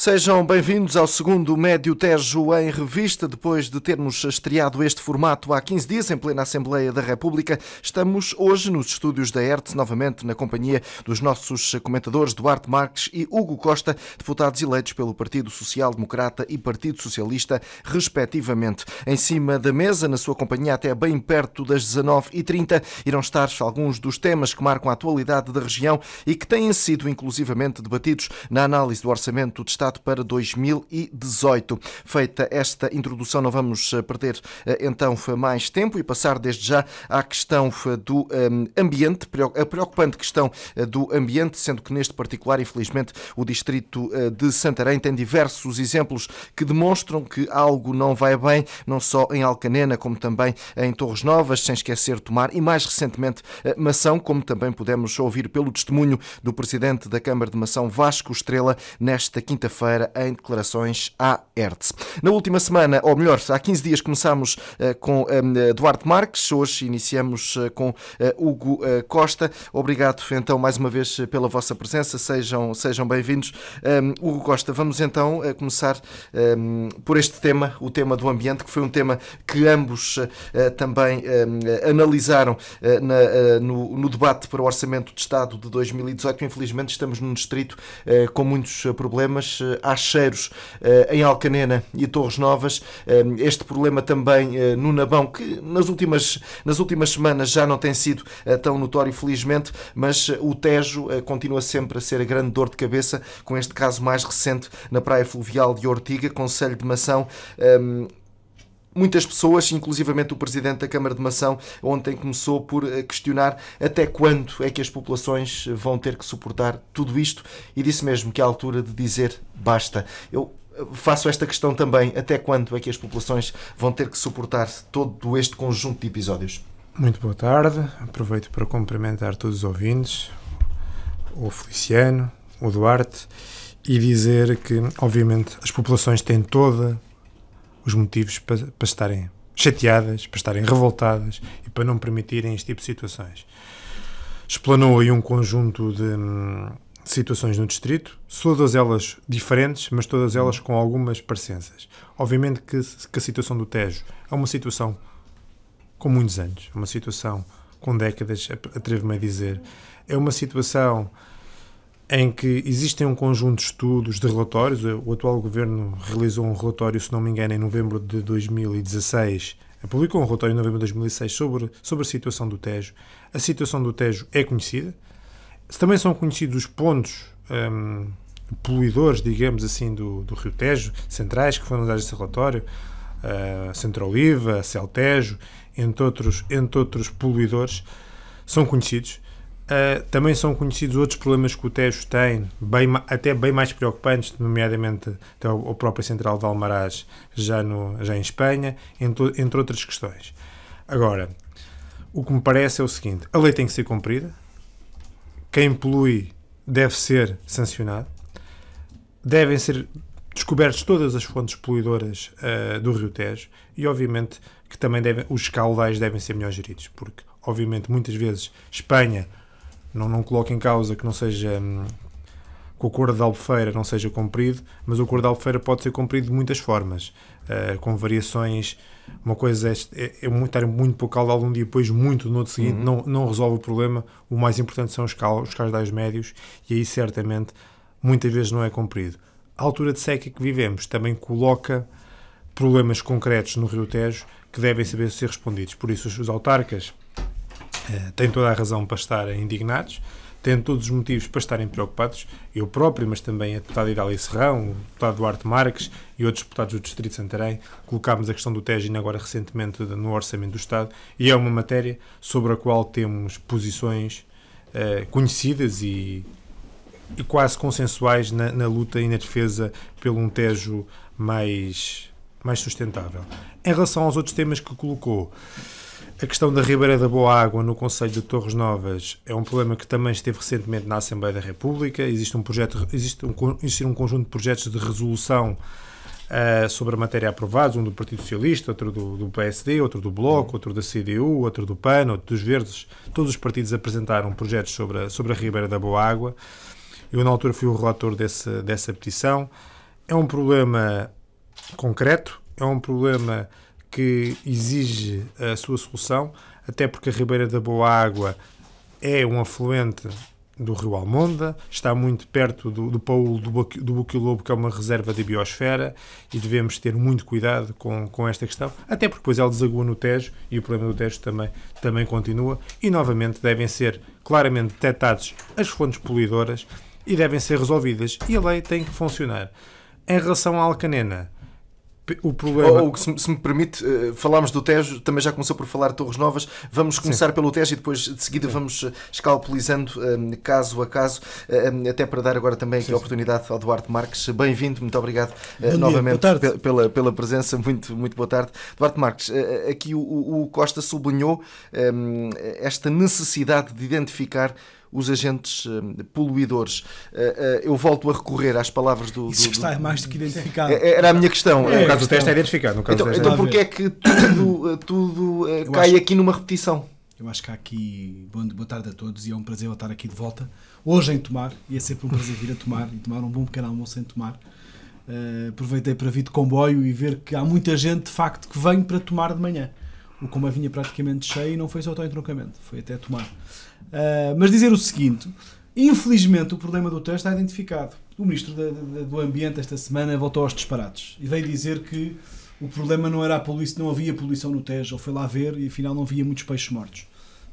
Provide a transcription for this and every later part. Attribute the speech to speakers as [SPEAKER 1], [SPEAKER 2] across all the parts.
[SPEAKER 1] Sejam bem-vindos ao segundo Médio Tejo em Revista. Depois de termos estreado este formato há 15 dias em plena Assembleia da República, estamos hoje nos estúdios da ERT novamente na companhia dos nossos comentadores Duarte Marques e Hugo Costa, deputados eleitos pelo Partido Social Democrata e Partido Socialista, respectivamente. Em cima da mesa, na sua companhia até bem perto das 19h30, irão estar alguns dos temas que marcam a atualidade da região e que têm sido inclusivamente debatidos na análise do Orçamento de Estado para 2018. Feita esta introdução, não vamos eh, perder eh, então mais tempo e passar desde já à questão do ehm, ambiente, a preocupante questão eh, do ambiente, sendo que neste particular, infelizmente, o distrito de Santarém tem diversos exemplos que demonstram que algo não vai bem, não só em Alcanena, como também em Torres Novas, sem esquecer Tomar e mais recentemente Mação, como também pudemos ouvir pelo testemunho do presidente da Câmara de Mação, Vasco Estrela, nesta quinta-feira feira em declarações à Hertz. Na última semana, ou melhor, há 15 dias começámos eh, com ehm, eh, Duarte Marques, hoje iniciamos eh, com Hugo Costa. Obrigado então mais uma vez pela vossa presença, sejam, sejam bem-vindos. Ehm, Hugo Costa, vamos então começar ehm, por este tema, o tema do ambiente, que foi um tema que ambos também analisaram no debate para o Orçamento de Estado de 2018. Infelizmente, estamos num distrito com muitos problemas, Acheiros, eh, em Alcanena e Torres Novas. Eh, este problema também eh, no Nabão, que nas últimas, nas últimas semanas já não tem sido tão notório, felizmente, mas o Tejo continua sempre a ser a grande dor de cabeça, com este caso mais recente na Praia Fluvial de Ortiga, Conselho de Mação. Ehm, Muitas pessoas, inclusivamente o presidente da Câmara de Mação, ontem começou por eh, questionar até quando é que as populações eh, vão ter que suportar tudo isto e disse mesmo que é a altura de dizer basta. Eu eh, faço esta questão também: até quando é que as populações vão ter que suportar todo este conjunto de episódios?
[SPEAKER 2] Muito boa tarde. Aproveito para cumprimentar todos os ouvintes, o Feliciano, o Duarte, e dizer que, obviamente, as populações têm toda os motivos para, para estarem chateadas, para estarem revoltadas e para não permitirem este tipo de situações. Explanou aí um conjunto de hum, situações no distrito, todas elas diferentes, mas todas elas com algumas parecenças. Obviamente que, que a situação do Tejo é uma situação com muitos anos, é uma situação com décadas, atrevo-me a dizer. É uma situação em que existem um conjunto de estudos, de relatórios. O atual governo realizou um relatório, se não me engano, em novembro de 2016. Publicou um relatório em novembro de 2016 sobre, sobre a situação do Tejo. A situação do Tejo é conhecida. Também são conhecidos os pontos um, poluidores, digamos assim, do, do Rio Tejo, centrais, que foram usados nesse relatório. Uh, Centro Oliva, Celtejo, entre outros, entre outros poluidores, são conhecidos. Uh, também são conhecidos outros problemas que o Tejo tem, bem, até bem mais preocupantes, nomeadamente até então, o, próprio Central de Almaraz, já, no, já em Espanha, entre, entre outras questões. Agora, o que me parece é o seguinte: a lei tem que ser cumprida, quem polui deve ser sancionado, devem ser descobertas todas as fontes poluidoras uh, do Rio Tejo e, obviamente, que também devem, os caudais devem ser melhor geridos, porque, obviamente, muitas vezes Espanha não, não coloco em causa que não seja hum, que o cor da albufeira não seja comprido, mas o cor da albufeira pode ser comprido de muitas formas, uh, com variações. Uma coisa é, é, é estar muito pouco caudal um dia, depois muito no outro seguinte, uhum. não, não resolve o problema. O mais importante são os, cal, os caudais médios, e aí certamente muitas vezes não é comprido. A altura de seca que vivemos também coloca problemas concretos no Rio Tejo que devem saber ser respondidos. Por isso, os, os autarcas eh, têm toda a razão para estarem indignados, têm todos os motivos para estarem preocupados, eu próprio, mas também a deputada Idália Serrão, o deputado Duarte Marques e outros deputados do Distrito de Santarém, colocámos a questão do TEGIN agora recentemente no Orçamento do Estado, e é uma matéria sobre a qual temos posições uh, conhecidas e, e, quase consensuais na, na luta e na defesa pelo um Tejo mais, mais sustentável. Em relação aos outros temas que colocou, a questão da Ribeira da Boa Água no Conselho de Torres Novas é um problema que também esteve recentemente na Assembleia da República. Existe um, projeto, existe um, existe um conjunto de projetos de resolução uh, sobre a matéria aprovados, um do Partido Socialista, outro do, do, PSD, outro do Bloco, outro da CDU, outro do PAN, outro dos Verdes. Todos os partidos apresentaram projetos sobre a, sobre a Ribeira da Boa Água. Eu, na altura, fui o relator desse, dessa petição. É um problema concreto, é um problema que exige a sua solução, até porque a Ribeira da Boa Água é um afluente do Rio Almonda, está muito perto do, do Paulo do, do que é uma reserva de biosfera, e devemos ter muito cuidado com, com esta questão, até porque depois ela desagua no Tejo e o problema do Tejo também, também continua. E novamente devem ser claramente detectadas as fontes poluidoras e devem ser
[SPEAKER 1] resolvidas, e a lei tem que funcionar. Em relação à Alcanena, o problema. Ou, se, se me permite, uh, falámos do Tejo, também já começou por falar de Torres Novas. Vamos começar Sim. pelo Tejo e depois de seguida Sim. vamos eh, escalpelizando um, ehm, caso a caso, um, eh, ehm, até para dar agora também aqui a oportunidade ao Duarte Marques. Bem-vindo, muito obrigado uh, novamente pela, pela presença. Muito, muito boa tarde. Duarte Marques, uh, aqui o, o Costa sublinhou um, ehm, esta necessidade de identificar os agentes eh, poluidores. Eh, eh, eu volto a recorrer às palavras do. Isso do, do... está mais do que identificado. É, é, era a minha questão. É, é no caso então, do então, teste é identificado. então, então porquê é que tudo, tudo cai acho... aqui
[SPEAKER 3] numa repetição? Eu acho que há aqui. Boa tarde a todos e é um prazer estar aqui de volta. Hoje em Tomar, e é sempre um prazer vir a Tomar e tomar um bom pequeno almoço em Tomar. Uh, aproveitei para vir de comboio e ver que há muita gente de facto que vem para tomar de manhã. O comboio vinha praticamente cheio e não foi só ao entroncamento, foi até tomar. Uh, mas dizer o seguinte: infelizmente o problema do trânsito está identificado. O Ministro da, da, do Ambiente esta semana voltou aos disparates e veio dizer que o problema não era a poluição, não havia poluição no Tejo. Ele foi lá ver e afinal não havia muitos peixes mortos.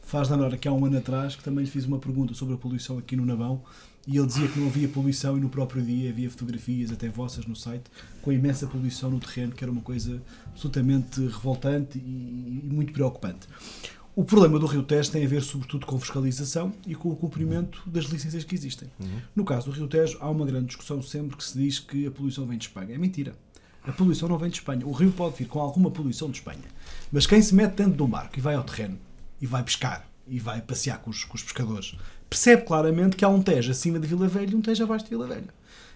[SPEAKER 3] Faz lembrar que há um ano atrás que também lhe fiz uma pergunta sobre a poluição aqui no Nabão e ele dizia que não havia poluição e no próprio dia havia fotografias, até vossas no site, com a imensa poluição no terreno, que era uma coisa absolutamente revoltante e, e muito preocupante. O problema do Rio Tejo tem a ver sobretudo com fiscalização e com o cumprimento das licenças que existem. Uhum. No caso do Rio Tejo, há uma grande discussão sempre que se diz que a poluição vem de Espanha. É mentira. A poluição não vem de Espanha. O rio pode vir com alguma poluição de Espanha. Mas quem se mete dentro de um barco e vai ao terreno e vai pescar e vai passear com os, com os pescadores percebe claramente que há um Tejo acima de Vila Velha e um Tejo abaixo de Vila Velha.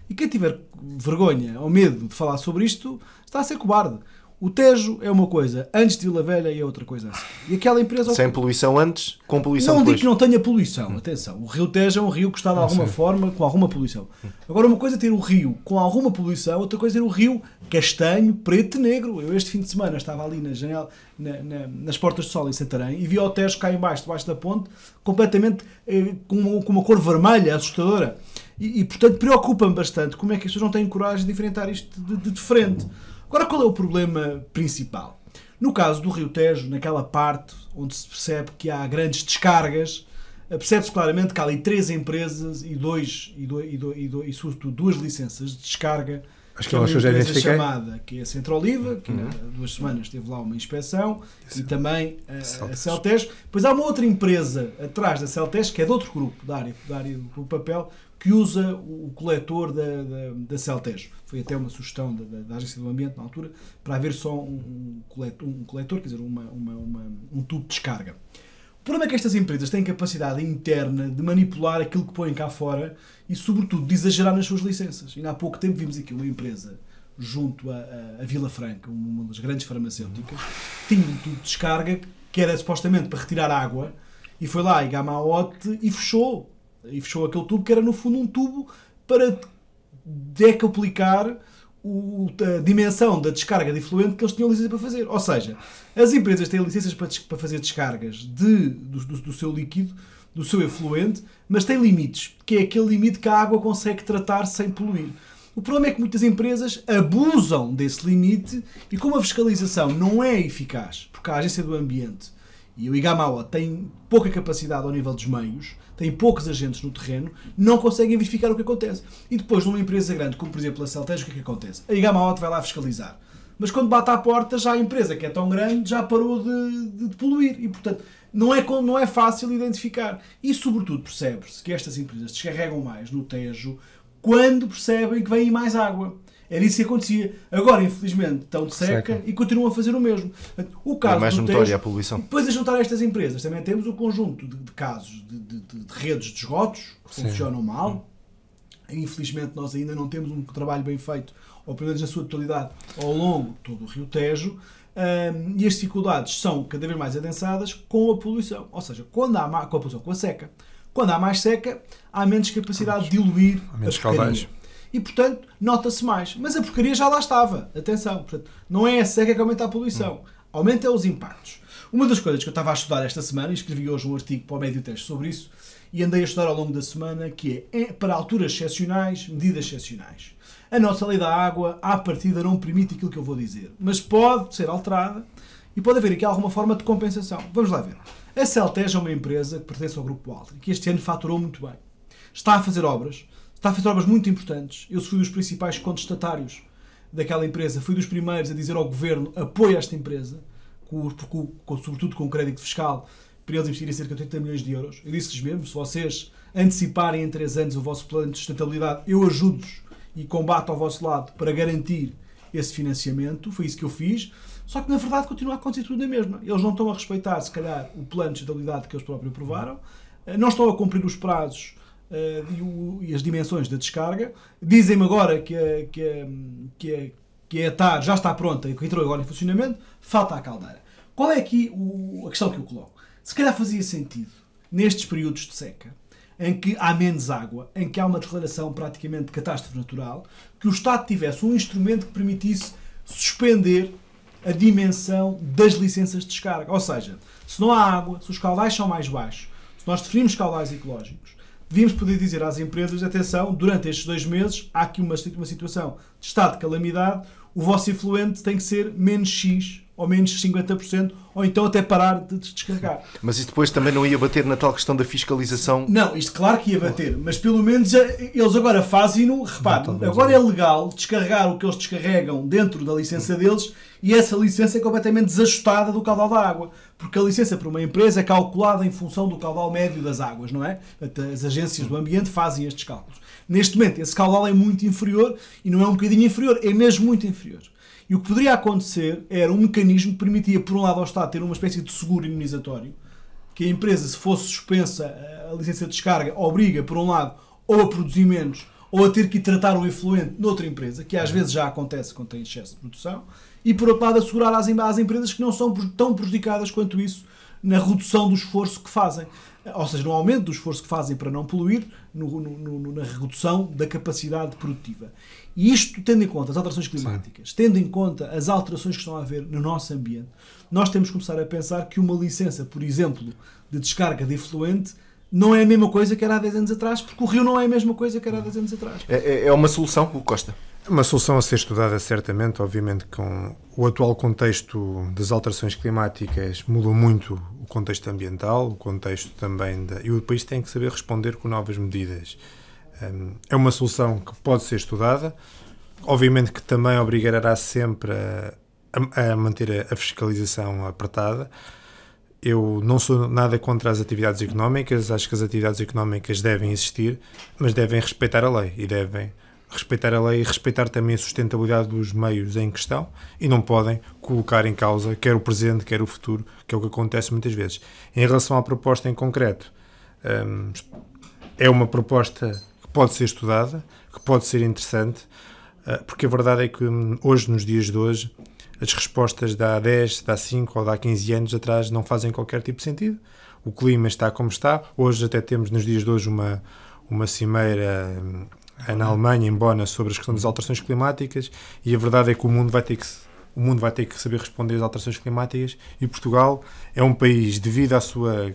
[SPEAKER 3] E quem tiver vergonha ou medo de falar sobre isto está a ser cobarde. O Tejo é uma coisa, antes de Vila Velha é outra coisa assim. E aquela empresa. Sem poluição antes, com poluição não depois. Não digo que não tenha poluição, hum. atenção. O Rio Tejo é um rio que está de alguma forma com alguma poluição. Agora, uma coisa é ter o rio com alguma poluição, outra coisa é ter o rio castanho, preto e negro. Eu este fim de semana estava ali na janela, na, na, nas Portas de Sol em Santarém e vi o Tejo cá embaixo, debaixo da ponte, completamente eh, com, uma, com uma cor vermelha assustadora. E, e portanto preocupa-me bastante como é que as pessoas não têm coragem de enfrentar isto de, de, de frente. Agora, qual é o problema principal? No caso do Rio Tejo, naquela parte onde se percebe que há grandes descargas, eh, percebe-se claramente que há ali três empresas e dois, e, dois, e, dois, e, sobretudo duas licenças de descarga. Acho que, que é uma empresa chamada, que é a Centro Oliva, que uhum. há duas semanas teve lá uma inspeção, Isso. e também a, eh, a Celtes. Depois há uma outra empresa atrás da Celtes, que é de outro grupo, da área, da área do papel, que usa o coletor da, da, da Celtejo. Foi até uma sugestão da, da, da, Agência do Ambiente, na altura, para haver só um, coletor, um coletor quer dizer, uma, uma, uma, um tubo de descarga. O problema é que estas empresas têm capacidade interna de manipular aquilo que põem cá fora e, sobretudo, de exagerar nas suas licenças. Ainda há pouco tempo vimos aqui uma empresa junto à Vila Franca, uma das grandes farmacêuticas, tinha um tubo de descarga que era supostamente para retirar água e foi lá e a Igamaote e fechou e fechou aquele tubo que era, no fundo, um tubo para decaplicar o, a dimensão da descarga de efluente que eles tinham licença para fazer. Ou seja, as empresas têm licenças para, para fazer descargas de, do, do, do, seu líquido, do seu efluente, mas têm limites, que é aquele limite que a água consegue tratar sem poluir. O problema é que muitas empresas abusam desse limite e como a fiscalização não é eficaz, porque a Agência do Ambiente e o IGAMAWA têm pouca capacidade ao nível dos meios, têm poucos agentes no terreno, não conseguem verificar o que acontece. E depois, numa empresa grande, como por exemplo a Celtejo, o que é que acontece? A Igama Auto vai lá fiscalizar. Mas quando bate à porta, já a empresa, que é tão grande, já parou de, de, de poluir. E, portanto, não é, não é fácil identificar. E, sobretudo, percebe-se que estas empresas descarregam mais no Tejo quando percebem que vem mais água. Era isso que acontecia. Agora, infelizmente, estão de seca, seca. e continuam a fazer o mesmo. O caso é mais notória a poluição. Depois de juntar estas empresas, também temos o conjunto de, de casos de, de, de, redes de esgotos que Sim. funcionam mal. Hum. Infelizmente, nós ainda não temos um trabalho bem feito, ou pelo menos na sua totalidade, ao longo de todo o Rio Tejo. Um, e as dificuldades são cada vez mais adensadas com a poluição. Ou seja, quando há com a poluição, com a seca. Quando há mais seca, há menos capacidade de diluir. Há menos e, portanto, nota-se mais. Mas a porcaria já lá estava. Atenção, portanto, não é a cega é que aumenta a poluição, hum. aumenta os impactos. Uma das coisas que eu estava a estudar esta semana, e escrevi hoje um artigo para o Médio Texto sobre isso, e andei a estudar ao longo da semana, que é, é para alturas excepcionais, medidas excepcionais. A nossa lei da água, à partida, não permite aquilo que eu vou dizer, mas pode ser alterada e pode haver aqui alguma forma de compensação. Vamos lá ver. A Celteja é uma empresa que pertence ao Grupo Altre, que este ano faturou muito bem. Está a fazer obras está a fazer obras muito importantes. Eu fui dos principais contestatários daquela empresa, fui dos primeiros a dizer ao governo apoia esta empresa, com, com, com, sobretudo com crédito fiscal, para eles investirem cerca de 80 milhões de euros. Eu disse-lhes mesmo, se vocês anteciparem em 3 anos o vosso plano de sustentabilidade, eu ajudo-vos e combato ao vosso lado para garantir esse financiamento. Foi isso que eu fiz. Só que, na verdade, continua a acontecer tudo na mesma. Eles não estão a respeitar, se calhar, o plano de sustentabilidade que eles próprios aprovaram, eh, não estão a cumprir os prazos eh, e as dimensões da descarga. Dizem-me agora que a, que, a, que, a, que a TAR já está pronta e que entrou agora em funcionamento, falta a caldeira. Qual é aqui o, a questão que eu coloco? Se calhar fazia sentido, nestes períodos de seca, em que há menos água, em que há uma declaração praticamente de catástrofe natural, que o Estado tivesse um instrumento que permitisse suspender a dimensão das licenças de descarga. Ou seja, se não há água, se os caudais são mais baixos, se nós definimos caudais ecológicos, devíamos poder dizer às empresas: atenção, durante estes dois meses há aqui uma, uma situação de estado de calamidade, o vosso influente tem que ser menos X ou menos 50%, ou então até parar de descarregar.
[SPEAKER 1] Mas isso depois também não ia bater na tal questão da fiscalização?
[SPEAKER 3] Não, isto claro que ia bater, mas pelo menos eh, eles agora fazem-no, repare, agora é legal descarregar o que eles descarregam dentro da licença deles e essa licença é completamente desajustada do caudal da água, porque a licença para uma empresa é calculada em função do caudal médio das águas, não é? As agências do ambiente fazem estes cálculos. Neste momento, esse caudal é muito inferior e não é um bocadinho inferior, é mesmo muito inferior. E o que poderia acontecer era um mecanismo que permitia, por um lado, ao Estado ter uma espécie de seguro imunizatório que a empresa, se fosse suspensa eh, a licença de descarga, obriga, por um lado, ou a produzir menos, ou a ter que tratar um efluente noutra empresa, que às uhum. vezes já acontece quando tem excesso de produção, e por outro lado assegurar às, às empresas que não são tão prejudicadas quanto isso na redução do esforço que fazem. Ou seja, no aumento do esforço que fazem para não poluir, no, no, no, na redução da capacidade produtiva. E isto tendo em conta as alterações climáticas, Sim. tendo em conta as alterações que estão a haver no nosso ambiente, nós temos que começar a pensar que uma licença, por exemplo, de descarga de efluente não é a mesma coisa que era há 10 anos atrás, porque o rio não é a mesma coisa que era há 10 anos atrás.
[SPEAKER 2] É, é, é uma solução, o Costa. É uma solução a ser estudada, certamente, obviamente, com o atual contexto das alterações climáticas mudou muito o contexto ambiental, o contexto também da. E o país tem que saber responder com novas medidas. Hum, é uma solução que pode ser estudada, obviamente que também obrigará sempre a, a, manter a fiscalização apertada. Eu não sou nada contra as atividades económicas, acho que as atividades económicas devem existir, mas devem respeitar a lei e devem respeitar a lei e respeitar também a sustentabilidade dos meios em questão e não podem colocar em causa quer o presente, quer o futuro, que é o que acontece muitas vezes. Em relação à proposta em concreto, hum, é uma proposta que pode ser estudada, que pode ser interessante, ah, porque a verdade é que hum, hoje, nos dias de hoje, as respostas de há 10, de há 5 ou de há 15 anos atrás não fazem qualquer tipo de sentido. O clima está como está. Hoje até temos, nos dias de hoje, uma, uma cimeira hum, é na Alemanha, em Bona, né, sobre as questões das alterações climáticas e a verdade é que o mundo vai ter que o mundo vai ter que saber responder às alterações climáticas e Portugal é um país devido à sua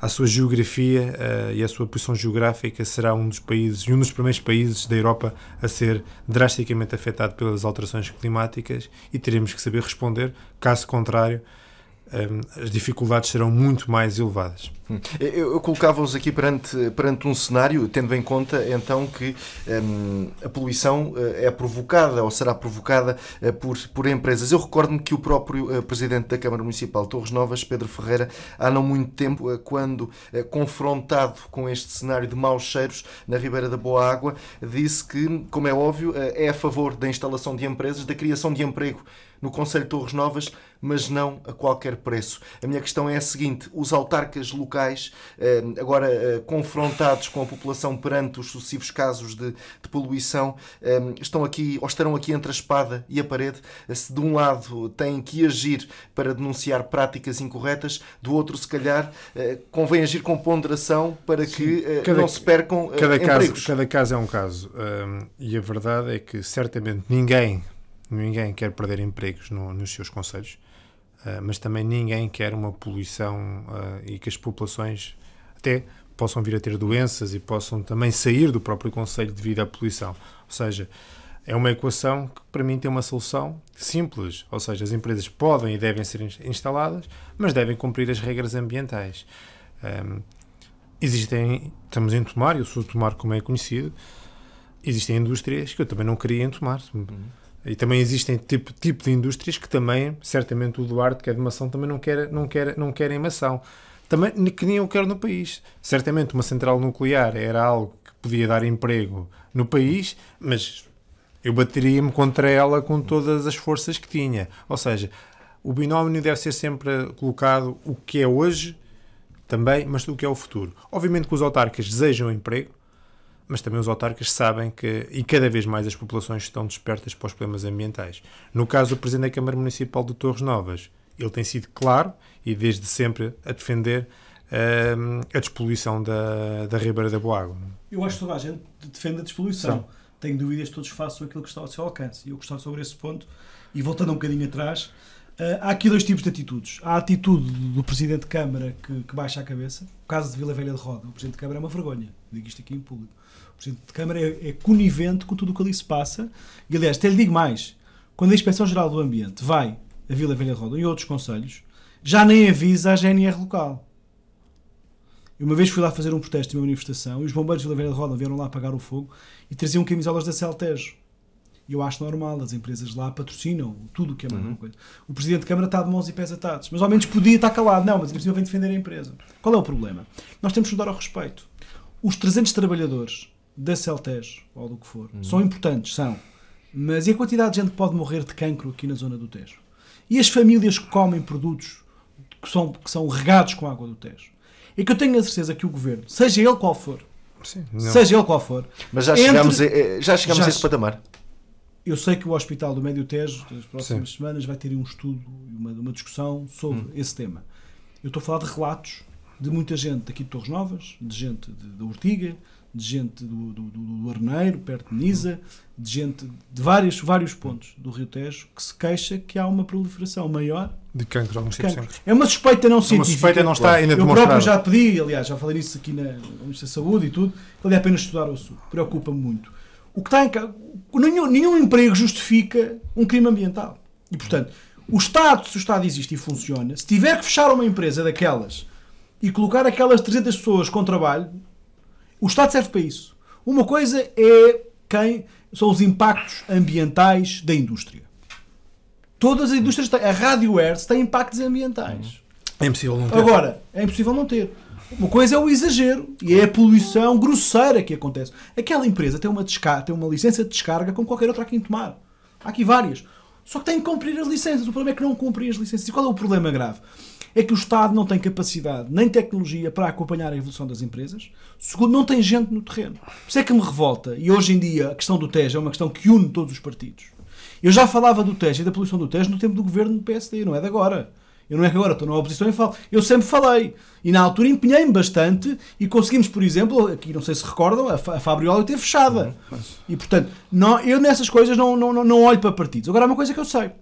[SPEAKER 2] à sua geografia uh, e à sua posição geográfica será um dos países um dos primeiros países da Europa a ser drasticamente afetado pelas alterações climáticas e teremos que saber responder caso contrário as dificuldades serão muito mais elevadas.
[SPEAKER 1] Hum. Eu, eu colocava-os aqui perante, perante um cenário, tendo em conta então que a poluição eh, é provocada ou será provocada eh, por, por empresas. Eu recordo-me que o próprio eh, presidente da Câmara Municipal Torres Novas, Pedro Ferreira, há não muito tempo, quando confrontado com este cenário de maus cheiros na Ribeira da Boa Água, disse que, como é óbvio, é a favor da instalação de empresas, da criação de emprego no Conselho de Torres Novas, mas não a qualquer preço. A minha questão é a seguinte: os autarcas locais, eh, agora eh, confrontados com a população perante os sucessivos casos de, de poluição, eh, estão aqui ou estarão aqui entre a espada e a parede? Se de um lado têm que agir para denunciar práticas incorretas, do outro, se calhar, convém agir com ponderação para Sim, que cada, não se percam cada empregos. caso,
[SPEAKER 2] cada caso é um caso. e a verdade é que certamente ninguém Ninguém quer perder empregos no, nos seus conselhos, uh, mas também ninguém quer uma poluição uh, e que as populações até possam vir a ter doenças e possam também sair do próprio conselho devido à poluição. Ou seja, é uma equação que para mim tem uma solução simples, ou seja, as empresas podem e devem ser instaladas, mas devem cumprir as regras ambientais. Um, ehm, existem, estamos em Tomar, eu sou de Tomar como é conhecido, existem indústrias que eu também não queria em Tomar. Uhum e também existem tipo, tipo de indústrias que também, certamente o Duarte, que é de maçã, também não quer, não quer, não querem maçã. Também, que nem eu quero no país. Certamente uma central nuclear era algo que podia dar emprego no país, mas eu bateria-me contra ela com todas as forças que tinha. Ou seja, o binómio deve ser sempre colocado o que é hoje também, mas o que é o futuro. Obviamente que os autarcas desejam emprego, mas também os autarcas sabem que, e cada vez mais as populações estão despertas para os problemas ambientais. No caso, do Presidente da Câmara Municipal de Torres Novas, ele tem sido claro e desde sempre a defender uh, a despoluição da, da Ribeira da Boa água.
[SPEAKER 3] Eu acho que toda a gente defende a despoluição. Tenho dúvidas, todos façam aquilo que está ao seu alcance. E eu gostava sobre esse ponto, e voltando um bocadinho atrás, Uh, há aqui dois tipos de atitudes. Há a atitude do Presidente de Câmara que, que baixa a cabeça. O caso de Vila Velha de Roda, o Presidente de Câmara é uma vergonha. Digo isto aqui em público. Presidente de Câmara é, é conivente com tudo o que ali se passa. E, aliás, até lhe digo mais: quando a Inspeção Geral do Ambiente vai a Vila Velha Roda e outros conselhos, já nem avisa a GNR local. Eu uma vez fui lá fazer um protesto e uma manifestação e os bombeiros de Vila Velha Roda vieram lá apagar o fogo e traziam camisolas da Celtejo. E eu acho normal, as empresas lá patrocinam tudo o que é mais uhum. coisa. O Presidente de Câmara está de mãos e pés atados, mas ao menos podia estar calado. Não, mas a empresa vem defender a empresa. Qual é o problema? Nós temos que mudar dar ao respeito. Os 300 trabalhadores da Celtej ou do que for, uhum. são importantes, são. Mas e a quantidade de gente que pode morrer de cancro aqui na zona do Tejo? E as famílias que comem produtos que são, que são regados com água do Tejo? É que eu tenho a certeza que o governo, seja ele qual for, Sim, seja ele qual for, mas já entre, chegamos, a, eh, já chegamos já, a esse patamar. Eu sei que o Hospital do Médio Tejo, nas próximas Sim. semanas, vai ter um estudo uma, uma, discussão sobre hum. esse tema. Eu estou a falar de relatos de muita gente daqui de Torres Novas, de gente da Urtiga, de gente do, do, do Arneiro, perto de Nisa, de gente de vários, vários pontos do Rio Tejo, que se queixa que há uma proliferação maior de cancro, alguns de cancro. É uma suspeita não científica. É uma suspeita não está ainda demonstrada. Eu próprio já pedi, aliás, já falei isso aqui na Ministra da Saúde e tudo, que vale a estudar o sul Preocupa-me muito. O que está em nenhum, nenhum emprego justifica um crime ambiental. E, portanto, o Estado, se o Estado existe e funciona, se tiver que fechar uma empresa daquelas e colocar aquelas 300 pessoas com trabalho, o Estado serve para isso. Uma coisa é quem são os impactos ambientais da indústria. Todas as indústrias têm. A Radiohertz tem impactos ambientais.
[SPEAKER 2] É impossível não ter. Agora,
[SPEAKER 3] é impossível não ter. Uma coisa é o exagero e é a poluição grosseira que acontece. Aquela empresa tem uma, descarga, tem uma licença de descarga como qualquer outra aqui em tomar. Há aqui várias. Só que tem que cumprir as licenças. O problema é que não cumprem as licenças. E qual é o problema grave? é que o Estado não tem capacidade nem tecnologia para acompanhar a evolução das empresas. Segundo, não tem gente no terreno. Isso é que me revolta. E hoje em dia a questão do TES é uma questão que une todos os partidos. Eu já falava do TES e da poluição do TES no tempo do governo do PSD, não é de agora. Eu não é que agora estou na oposição e falo. Eu sempre falei. E na altura empenhei-me bastante e conseguimos, por exemplo, aqui não sei se recordam, a, a Fabriola ter fechada. Uhum, e portanto, não, eu nessas coisas não, não, não olho para partidos. Agora, há uma coisa que eu sei.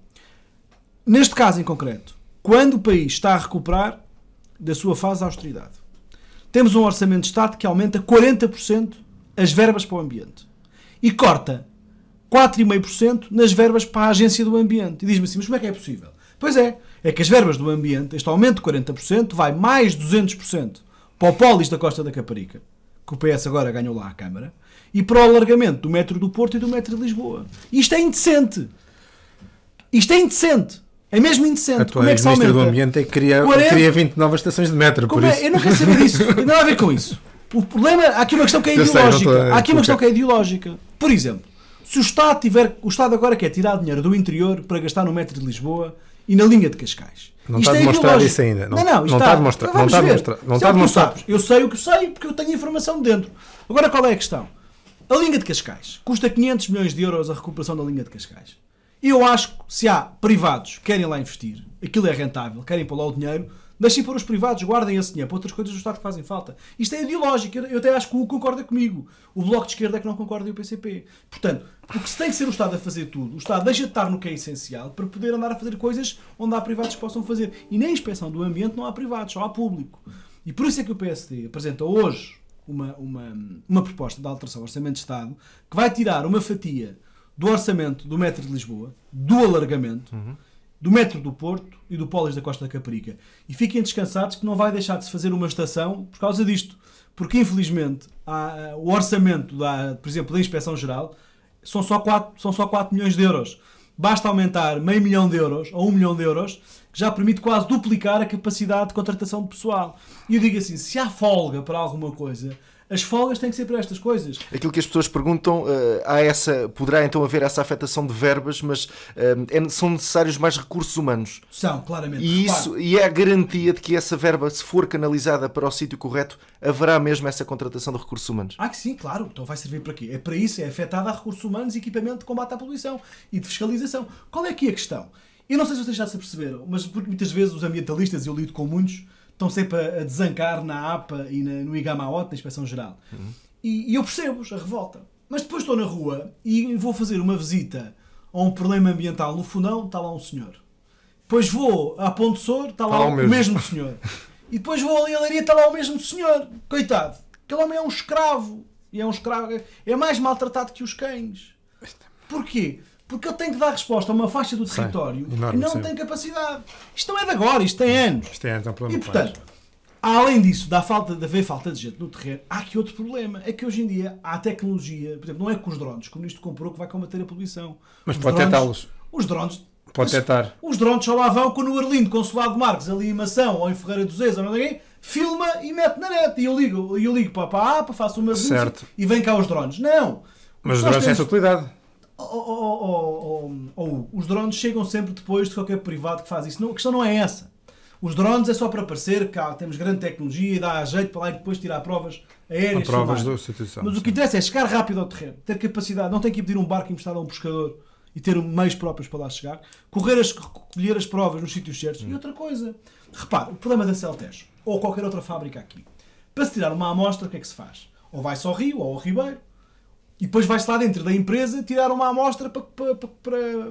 [SPEAKER 3] Neste caso em concreto, quando o país está a recuperar da sua fase de austeridade. Temos um orçamento de Estado que aumenta 40% as verbas para o ambiente e corta 4,5% nas verbas para a Agência do Ambiente. E diz-me assim, mas como é que é possível? Pois é, é que as verbas do ambiente, este aumento de 40%, vai mais 200% para o Polis da Costa da Caparica, que o PS agora ganhou lá a Câmara, e para o alargamento do metro do Porto e do metro de Lisboa. Isto é indecente. Isto é indecente. É mesmo indecente. A como é do
[SPEAKER 2] Ambiente é que cria, 40... cria 20 novas estações de metro. Como por é? isso. Eu não quero saber disso.
[SPEAKER 3] Não tem nada a ver com isso. O problema, há aqui uma questão que é ideológica. Sei, a... há aqui uma questão que é ideológica. Por exemplo, se o Estado tiver. O Estado agora quer tirar dinheiro do interior para gastar no metro de Lisboa e na linha de Cascais. Não isto está é a demonstrar isso ainda. Não, não, não, não está, está a demonstrar. Não está a demonstrar. É eu sei o que sei porque eu tenho informação de dentro. Agora qual é a questão? A linha de Cascais custa 500 milhões de euros a recuperação da linha de Cascais. Eu acho que se há privados que querem lá investir, aquilo é rentável, querem pôr lá o dinheiro, deixem para os privados, guardem esse dinheiro para outras coisas do Estado que fazem falta. Isto é ideológico, eu até acho que o concorda comigo. O Bloco de Esquerda é que não concorda e o PCP. Portanto, porque se tem que ser o Estado a fazer tudo, o Estado deixa de estar no que é essencial para poder andar a fazer coisas onde há privados que possam fazer. E na inspeção do ambiente não há privados, só há público. E por isso é que o PSD apresenta hoje uma, uma, uma proposta de alteração ao Orçamento de Estado que vai tirar uma fatia do orçamento do metro de Lisboa, do alargamento, uhum. do metro do Porto e do Pólis da Costa da Caparica. E fiquem descansados que não vai deixar de se fazer uma estação por causa disto. Porque, infelizmente, há, eh, o orçamento, da, por exemplo, da Inspeção Geral são só, 4, são só 4 milhões de euros. Basta aumentar meio milhão de euros ou um milhão de euros, que já permite quase duplicar a capacidade de contratação de pessoal. E eu digo assim: se há folga para alguma coisa, as folgas têm que ser para estas coisas.
[SPEAKER 1] Aquilo que as pessoas perguntam, eh, há essa, poderá então haver essa afetação de verbas, mas eh, é são necessários mais recursos humanos.
[SPEAKER 3] São, claramente. E, isso,
[SPEAKER 1] e é a garantia de que essa verba, se for canalizada para o sítio correto, haverá mesmo essa contratação de recursos humanos.
[SPEAKER 3] Ah, que sim, claro. Então vai servir para quê? É para isso, é afetada a recursos humanos e equipamento de combate à poluição e de fiscalização. Qual é aqui a questão? Eu não sei se vocês já se perceberam, mas porque muitas vezes os ambientalistas, eu lido com muitos, estão sempre a, desancar na APA e na, no IGAMAOT, na Inspeção Geral. Uhum. E, e, eu percebo-os, a revolta. Mas depois estou na rua e vou fazer uma visita a um problema ambiental no fundão, está lá um senhor. Depois vou à Ponte Sor, está, está lá, lá o mesmo. mesmo senhor. E depois vou ali a Leiria, está lá o mesmo senhor. Coitado. Aquele homem é um escravo. E é um escravo. É mais maltratado que os cães. Porquê? porque ele tem que dar resposta a uma faixa do território sim, enorme, que não sim. tem capacidade. Isto não é de agora, isto tem anos. Isto
[SPEAKER 2] tem anos, é um problema. E portanto,
[SPEAKER 3] além disso, da falta, de haver falta de gente no terreno, há aqui outro problema. É que hoje em dia há tecnologia, por exemplo, não é com os drones, como isto comprou que vai combater a poluição. Mas os pode tentá-los. Os drones. Pode tentar. Os drones só lá vão quando o Arlindo, consulado de Marques, ali em Mação ou em Ferreira dos Zez, ou não sei filma e mete na net. E eu ligo, eu ligo para a APA, faço uma certo. e vem cá os drones. Não. Mas os drones têm essa utilidade ou, ou, ou, os drones chegam sempre depois de qualquer privado que faz isso. Não, a questão não é essa. Os drones é só para parecer que temos grande tecnologia e dá jeito para lá e depois tirar provas aéreas. Provas da instituição. Mas o que interessa é chegar rápido ao terreno, ter capacidade, não tem que pedir um barco emprestado a um pescador e ter meios próprios para lá chegar, correr as, colher as provas nos sítios certos. Hum. E outra coisa, repare, o problema da Celtes ou qualquer outra fábrica aqui, para se tirar uma amostra, o que é que se faz? Ou vai-se ao rio ou ao ribeiro, e depois vai-se lá dentro da empresa tirar uma amostra para, para, para,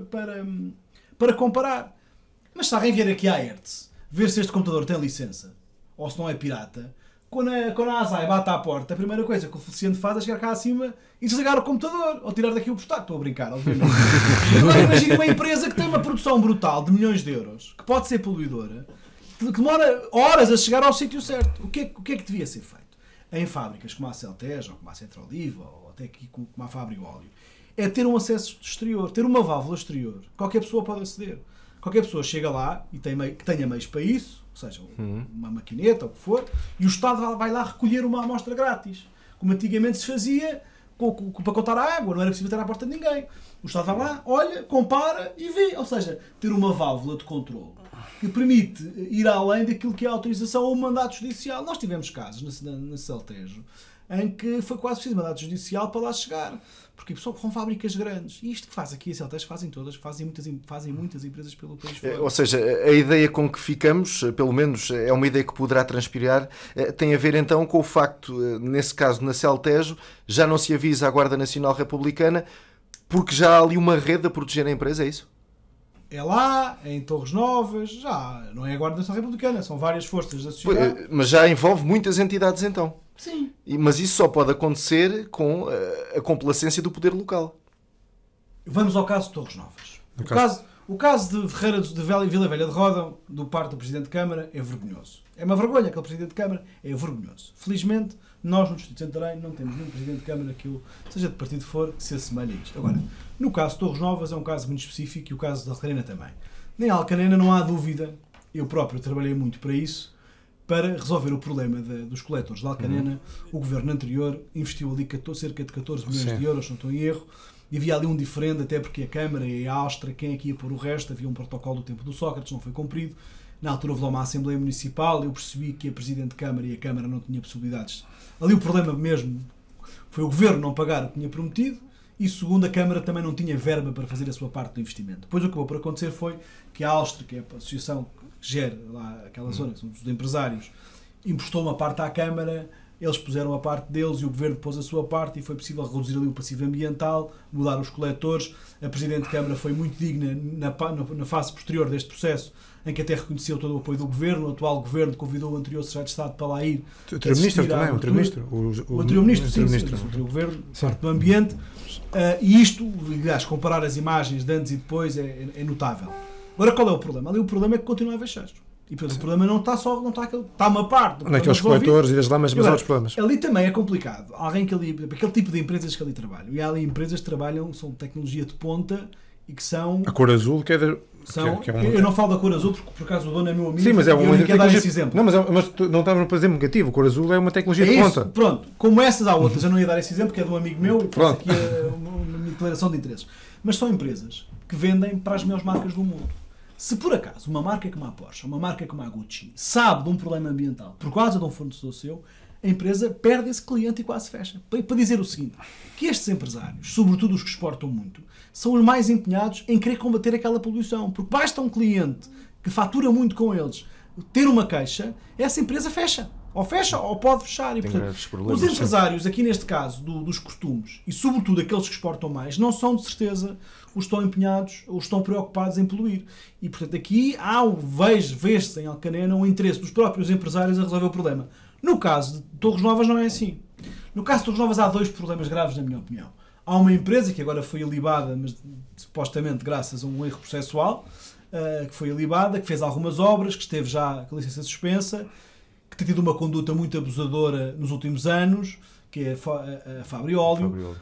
[SPEAKER 3] para, para comparar. Mas se alguém vier aqui à Hertz ver se este computador tem licença ou se não é pirata, quando a, quando a ASAI bate à porta, a primeira coisa que o Feliciano faz é chegar cá acima e desligar o computador ou tirar daqui o portátil. Estou a brincar, obviamente. Agora imagina uma empresa que tem uma produção brutal de milhões de euros, que pode ser poluidora, que demora horas a chegar ao sítio certo. O que, é, o que é que devia ser feito? Em fábricas como a Celtejo, ou como a Central Oliva, ou até aqui com uma fábrica de óleo, é ter um acesso exterior, ter uma válvula exterior. Qualquer pessoa pode aceder. Qualquer pessoa chega lá e tem meio, que tenha meios para isso, ou seja, uhum. uma maquineta ou o que for, e o Estado vai lá recolher uma amostra grátis. Como antigamente se fazia com, com, com, para contar a água, não era possível ter à porta de ninguém. O Estado vai lá, olha, compara e vê. Ou seja, ter uma válvula de controle que permite eh, ir além daquilo que é a autorização ou o mandato judicial. Nós tivemos casos na, na, na Celtejo em que foi quase preciso mandado judicial para lá chegar. Porque são, são fábricas grandes. E isto que faz aqui a Celtas, fazem todas, fazem muitas, fazem muitas empresas pelo país fora. É, ou
[SPEAKER 1] seja, a ideia com que ficamos, pelo menos é uma ideia que poderá transpirar, é, tem a ver então com o facto, é, nesse caso na Celtejo, já não se avisa a Guarda Nacional Republicana, porque já há ali uma rede a proteger a empresa, é isso?
[SPEAKER 3] é lá, é em Torres Novas, já não é a Guarda Nacional Republicana, são várias forças da sociedade. Eh,
[SPEAKER 1] mas já envolve muitas entidades então. Sim. Mas isso só pode acontecer com eh, a complacência do
[SPEAKER 3] poder local. Vamos ao caso de Torres Novas. O caso... caso... o caso de Ferreira de Vila Velha de Roda, do parte do Presidente de Câmara, é vergonhoso. É uma vergonha aquele Presidente de Câmara, é vergonhoso. Felizmente, nós, no Distrito de Santarém, não temos nenhum Presidente de Câmara que, seja de partido for, se assemelhe a isto. Agora, no caso Torres Novas é um caso muito específico e o caso da Alcanena também. Nem Alcanena não há dúvida, eu próprio trabalhei muito para isso, para resolver o problema de, dos coletores da Alcanena. Uhum. O governo anterior investiu ali 14, cerca de 14 milhões Sim. de euros, não estou em erro, e havia ali um diferendo, até porque a Câmara e a Áustria, quem aqui é ia pôr o resto, havia um protocolo do tempo do Sócrates, não foi cumprido. Na altura houve lá uma Assembleia Municipal, eu percebi que a Presidente de Câmara e a Câmara não tinham possibilidades Ali o problema mesmo foi o governo não pagar o que tinha prometido e, segundo, a Câmara também não tinha verba para fazer a sua parte do investimento. Depois, o que acabou por acontecer foi que a Áustria, que é a associação que gera lá aquela hum. zona, que são os empresários, impostou uma parte à Câmara eles puseram a parte deles e o governo pôs a sua parte e foi possível reduzir ali o passivo ambiental, mudar os coletores. A Presidente de Câmara foi muito digna na, na, fase posterior deste processo, em que até reconheceu todo o apoio do governo. O atual governo convidou o anterior Secretário de Estado para lá ir. O anterior Ministro também, o anterior Ministro. O, o, anterior Ministro, sim, ministro. o anterior Governo, do Ambiente. Uh, e isto, aliás, comparar as imagens de antes e depois é, é, é notável. Agora, qual é o problema? Ali o problema é que continua a haver e portanto, o problema não está só não está aquele, está uma parte. Naqueles é coletores e das lamas, mas há outros problemas. Ali também é complicado. Alguém que ali, aquele tipo de empresas que ali trabalham. E há ali empresas que trabalham, são tecnologia de ponta e que são. A cor azul que é da. São, que é, que é um... Eu não falo da cor azul porque por acaso o dono é meu amigo. Sim, mas é uma eu dar esse exemplo.
[SPEAKER 2] Não, mas, é- mas não estamos a fazer negativo. A cor azul é uma tecnologia é de isso. ponta. Pronto,
[SPEAKER 3] como essas há outras, eu não ia dar esse exemplo porque é de um amigo meu. Pronto. Aqui eh, a, uma declaração de interesses. Mas são empresas que vendem para as melhores marcas do mundo. Se por acaso uma marca como a Porsche, uma marca como a Gucci, sabe de um problema ambiental por causa de um fornecedor seu, a empresa perde esse cliente e quase fecha. Para dizer o seguinte, que estes empresários, sobretudo os que exportam muito, são os mais empenhados em querer combater aquela poluição. Porque basta um cliente que fatura muito com eles ter uma queixa, essa empresa fecha. Ou fecha ou pode fechar. E, portanto,
[SPEAKER 1] os empresários,
[SPEAKER 3] aqui neste caso, do, dos costumes, e sobretudo aqueles que exportam mais, não são de certeza ou estão empenhados ou estão preocupados em poluir. E, portanto, aqui há, vê-se em Alcanena, o um interesse dos próprios empresários a resolver o problema. No caso de Torres Novas, não é assim. No caso de Torres Novas, há dois problemas graves, na minha opinião. Há uma empresa que agora foi alibada mas supostamente graças a um erro processual, uh, que foi alibada que fez algumas obras, que esteve já com licença suspensa, que tem tido uma conduta muito abusadora nos últimos anos, que é a eh, eh, Fabrióleo,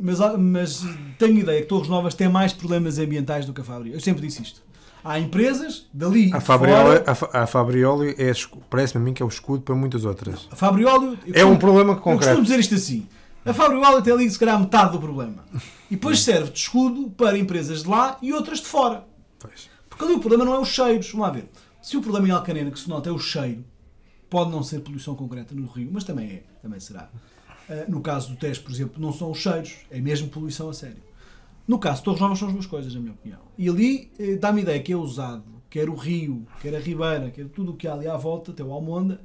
[SPEAKER 3] mas, ah, mas tenho ideia que Torres Novas tem mais problemas ambientais do que a Fabrióleo. Eu sempre disse isto. Há empresas dali. A
[SPEAKER 2] Fabrioli, a, a é, parece-me a mim que é o escudo para muitas outras.
[SPEAKER 3] A Fabriolio. é um problema concreto. Eu costumo dizer isto assim: a Fabriolio tem ali se calhar metade do problema. E depois hum. serve de escudo para empresas de lá e outras de fora. Pois. Porque ali o problema não é os cheiros. Vamos lá ver. Se o problema em Alcanena que se nota é o cheiro, pode não ser poluição concreta no Rio, mas também é, também será. Eh, no caso do teste, por exemplo, não são os cheiros, é mesmo poluição a sério. No caso de Torres Novas são as duas coisas, na minha opinião. E ali eh, dá-me ideia que é usado, quer o rio, quer a ribeira, quer tudo o que há ali à volta, até o Almonda,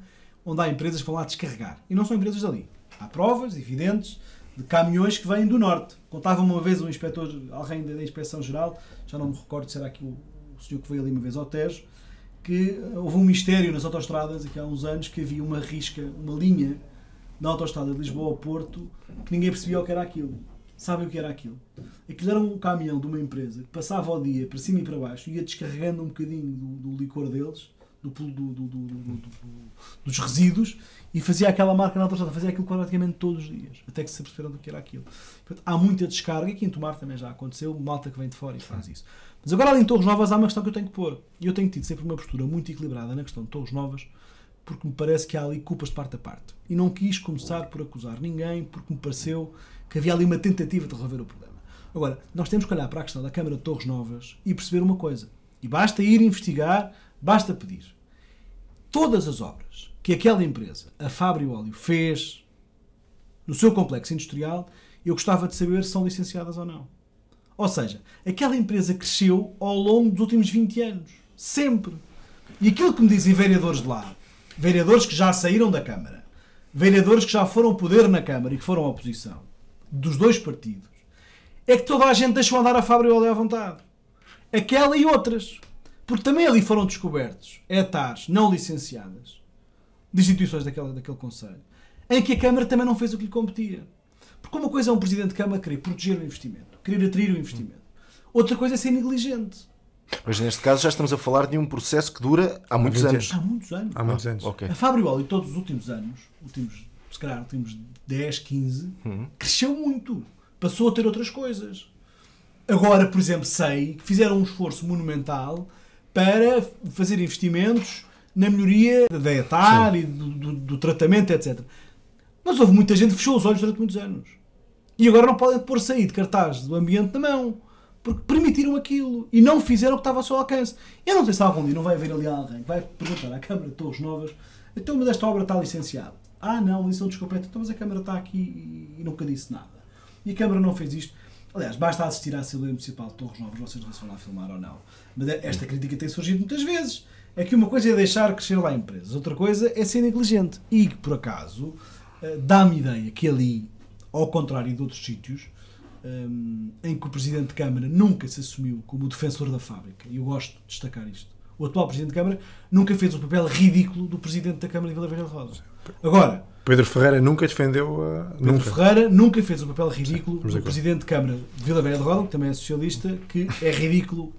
[SPEAKER 3] onde há empresas que vão lá descarregar. E não são empresas dali. Há provas evidentes de caminhões que vêm do norte. Contava uma vez um inspetor, alguém da Inspeção Geral, já não me recordo se era aqui o, senhor que veio ali uma vez ao Tejo, que eh, houve um mistério nas autostradas, aqui há uns anos, que havia uma risca, uma linha na autoestrada de Lisboa ao Porto, que ninguém percebia o que era aquilo. Sabem o que era aquilo? Aquilo era um caminhão de uma empresa que passava o dia para cima e para baixo, ia descarregando um bocadinho do, do licor deles, do, do, do, dos resíduos, e fazia aquela marca na autostrada, fazia aquilo praticamente todos os dias, até que se perceberam do que era aquilo. Portanto, há muita descarga, e aqui em Tomar também já aconteceu, malta que vem de fora e faz isso. Mas agora ali em Torres Novas há uma questão que eu tenho que pôr, e eu tenho tido sempre uma postura muito equilibrada na questão de Torres Novas, porque me parece que há ali culpas de parte a parte. E não quis começar por acusar ninguém, porque me pareceu que havia ali uma tentativa de resolver o problema. Agora, nós temos que olhar para a questão da Câmara de Torres Novas e perceber uma coisa. E basta ir investigar, basta pedir. Todas as obras que aquela empresa, a Fábio Óleo, fez no seu complexo industrial, eu gostava de saber se são licenciadas ou não. Ou seja, aquela empresa cresceu ao longo dos últimos 20 anos. Sempre. E aquilo que me dizem vereadores de lá, vereadores que já saíram da Câmara, vereadores que já foram poder na Câmara e que foram à oposição, dos dois partidos, é que toda a gente deixou andar a Fábio Olé à vontade. Aquela e outras. Porque também ali foram descobertos etares não licenciadas de instituições daquela, daquele Conselho, em que a Câmara também não fez o que lhe competia. Porque uma coisa é um Presidente de Câmara querer proteger o investimento, querer atrair o investimento. Outra coisa é ser negligente.
[SPEAKER 1] Mas neste caso já estamos a falar de um processo que dura há, há muitos anos. anos. Há muitos anos. Há muitos ah, anos. Okay. A
[SPEAKER 3] Fábio Óleo, todos os últimos anos, últimos, se calhar últimos 10, 15, uhum. cresceu muito. Passou a ter outras coisas. Agora, por exemplo, sei que fizeram um esforço monumental para fazer investimentos na melhoria da e do, do, do, tratamento, etc. Mas houve muita gente que fechou os olhos durante muitos anos. E agora não podem pôr sair de cartaz do ambiente na mão porque permitiram aquilo e não fizeram o que estava ao seu alcance. Eu não sei se algum dia não vai haver ali alguém que vai perguntar à Câmara de Torres Novas então, mas esta obra está licenciada. Ah, não, lição é descompleta. Então, mas a Câmara está aqui e nunca disse nada. E a Câmara não fez isto. Aliás, basta assistir à Assembleia Municipal de Torres Novas, vocês não se vão lá filmar ou não. Mas é, esta crítica tem surgido muitas vezes. É que uma coisa é deixar crescer lá empresas, outra coisa é ser negligente. E, por acaso, eh, dá-me ideia que ali, ao contrário de outros sítios, um, em que o Presidente de Câmara nunca se assumiu como o defensor da fábrica. E eu gosto de destacar isto. O atual Presidente de Câmara nunca fez o papel ridículo do Presidente da Câmara de Vila Velha de Rodas. Agora,
[SPEAKER 2] Pedro Ferreira nunca defendeu a. Ah, Pedro nunca. Ferreira
[SPEAKER 3] nunca fez o papel ridículo Sim, do Presidente de Câmara de Vila Velha de Roda, que também é socialista, que é ridículo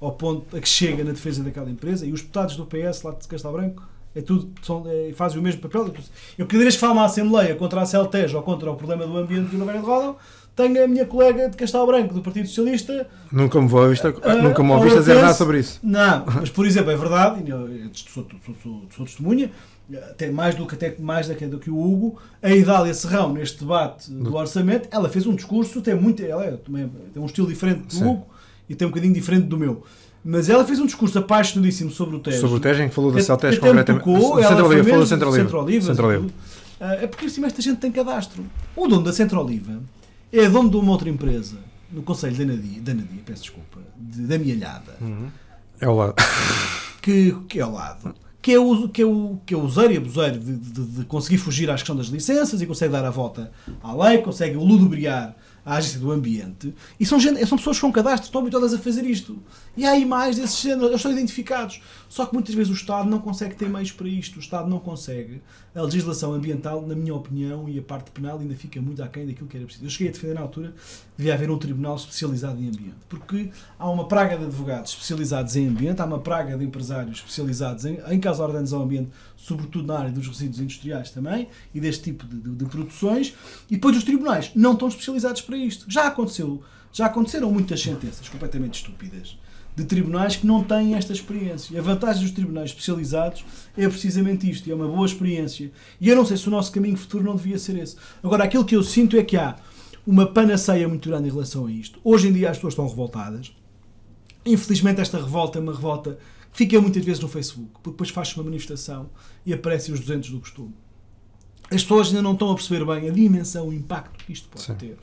[SPEAKER 3] ao ponto a que chega na defesa daquela empresa. E os deputados do PS lá de Castelo Branco é tudo, são, é, fazem o mesmo papel. Eu cada vez que falo na Assembleia contra a Celtejo ou contra o problema do ambiente de Vila Velha de Roda, tenho a minha colega de Castelo Branco, do Partido Socialista.
[SPEAKER 2] Nunca me ouviste, uh, ah, nunca me ouviste dizer nada sobre isso. Não, mas
[SPEAKER 3] por exemplo, é verdade, eu sou, sou, sou, sou testemunha, até mais do que, até mais do que, do que o Hugo, a Idália Serrão, neste debate do orçamento, ela fez um discurso, tem, muito, ela é, tem um estilo diferente do Sim. Hugo e tem um bocadinho diferente do meu. Mas ela fez um discurso apaixonadíssimo sobre o Tejo. Sobre o Tejo, em que falou da Celtej concretamente. Tocou, ela falou do Centro Oliva. Centro Oliva. Centro Oliva. Ah, é porque, assim, esta gente tem cadastro. O dono da Centro Oliva é dono de uma outra empresa, no Conselho da Nadia, da Nadia peço desculpa, de, da Mialhada. Uhum. É ao lado. Que, que é ao lado. Que é, o, que, é o, que é useiro e abuseiro de, de, de conseguir fugir às questões das licenças e consegue dar a volta à lei, consegue ludobriar à agência do ambiente e são, são pessoas com cadastro, estão habituadas a fazer isto. E há aí mais desses géneros, eles são identificados. Só que muitas vezes o Estado não consegue ter meios para isto, o Estado não consegue. A legislação ambiental, na minha opinião, e a parte penal ainda fica muito aquém daquilo que era preciso. Eu cheguei a defender na altura devia haver um tribunal especializado em ambiente, porque há uma praga de advogados especializados em ambiente, há uma praga de empresários especializados em, em casos ordenados ao ambiente sobretudo na área dos resíduos industriais também, e deste tipo de, de, de produções, e depois os tribunais não estão especializados para isto. Já aconteceu, já aconteceram muitas sentenças completamente estúpidas de tribunais que não têm esta experiência. a vantagem dos tribunais especializados é precisamente isto, e é uma boa experiência. E eu não sei se o nosso caminho futuro não devia ser esse. Agora, aquilo que eu sinto é que há uma panaceia muito grande em relação a isto. Hoje em dia as pessoas estão revoltadas. Infelizmente, esta revolta é uma revolta Fica muitas vezes no Facebook, porque depois faz-se uma manifestação e aparecem os 200 do costume. As pessoas ainda não estão a perceber bem a dimensão, o impacto que isto pode Sim. ter.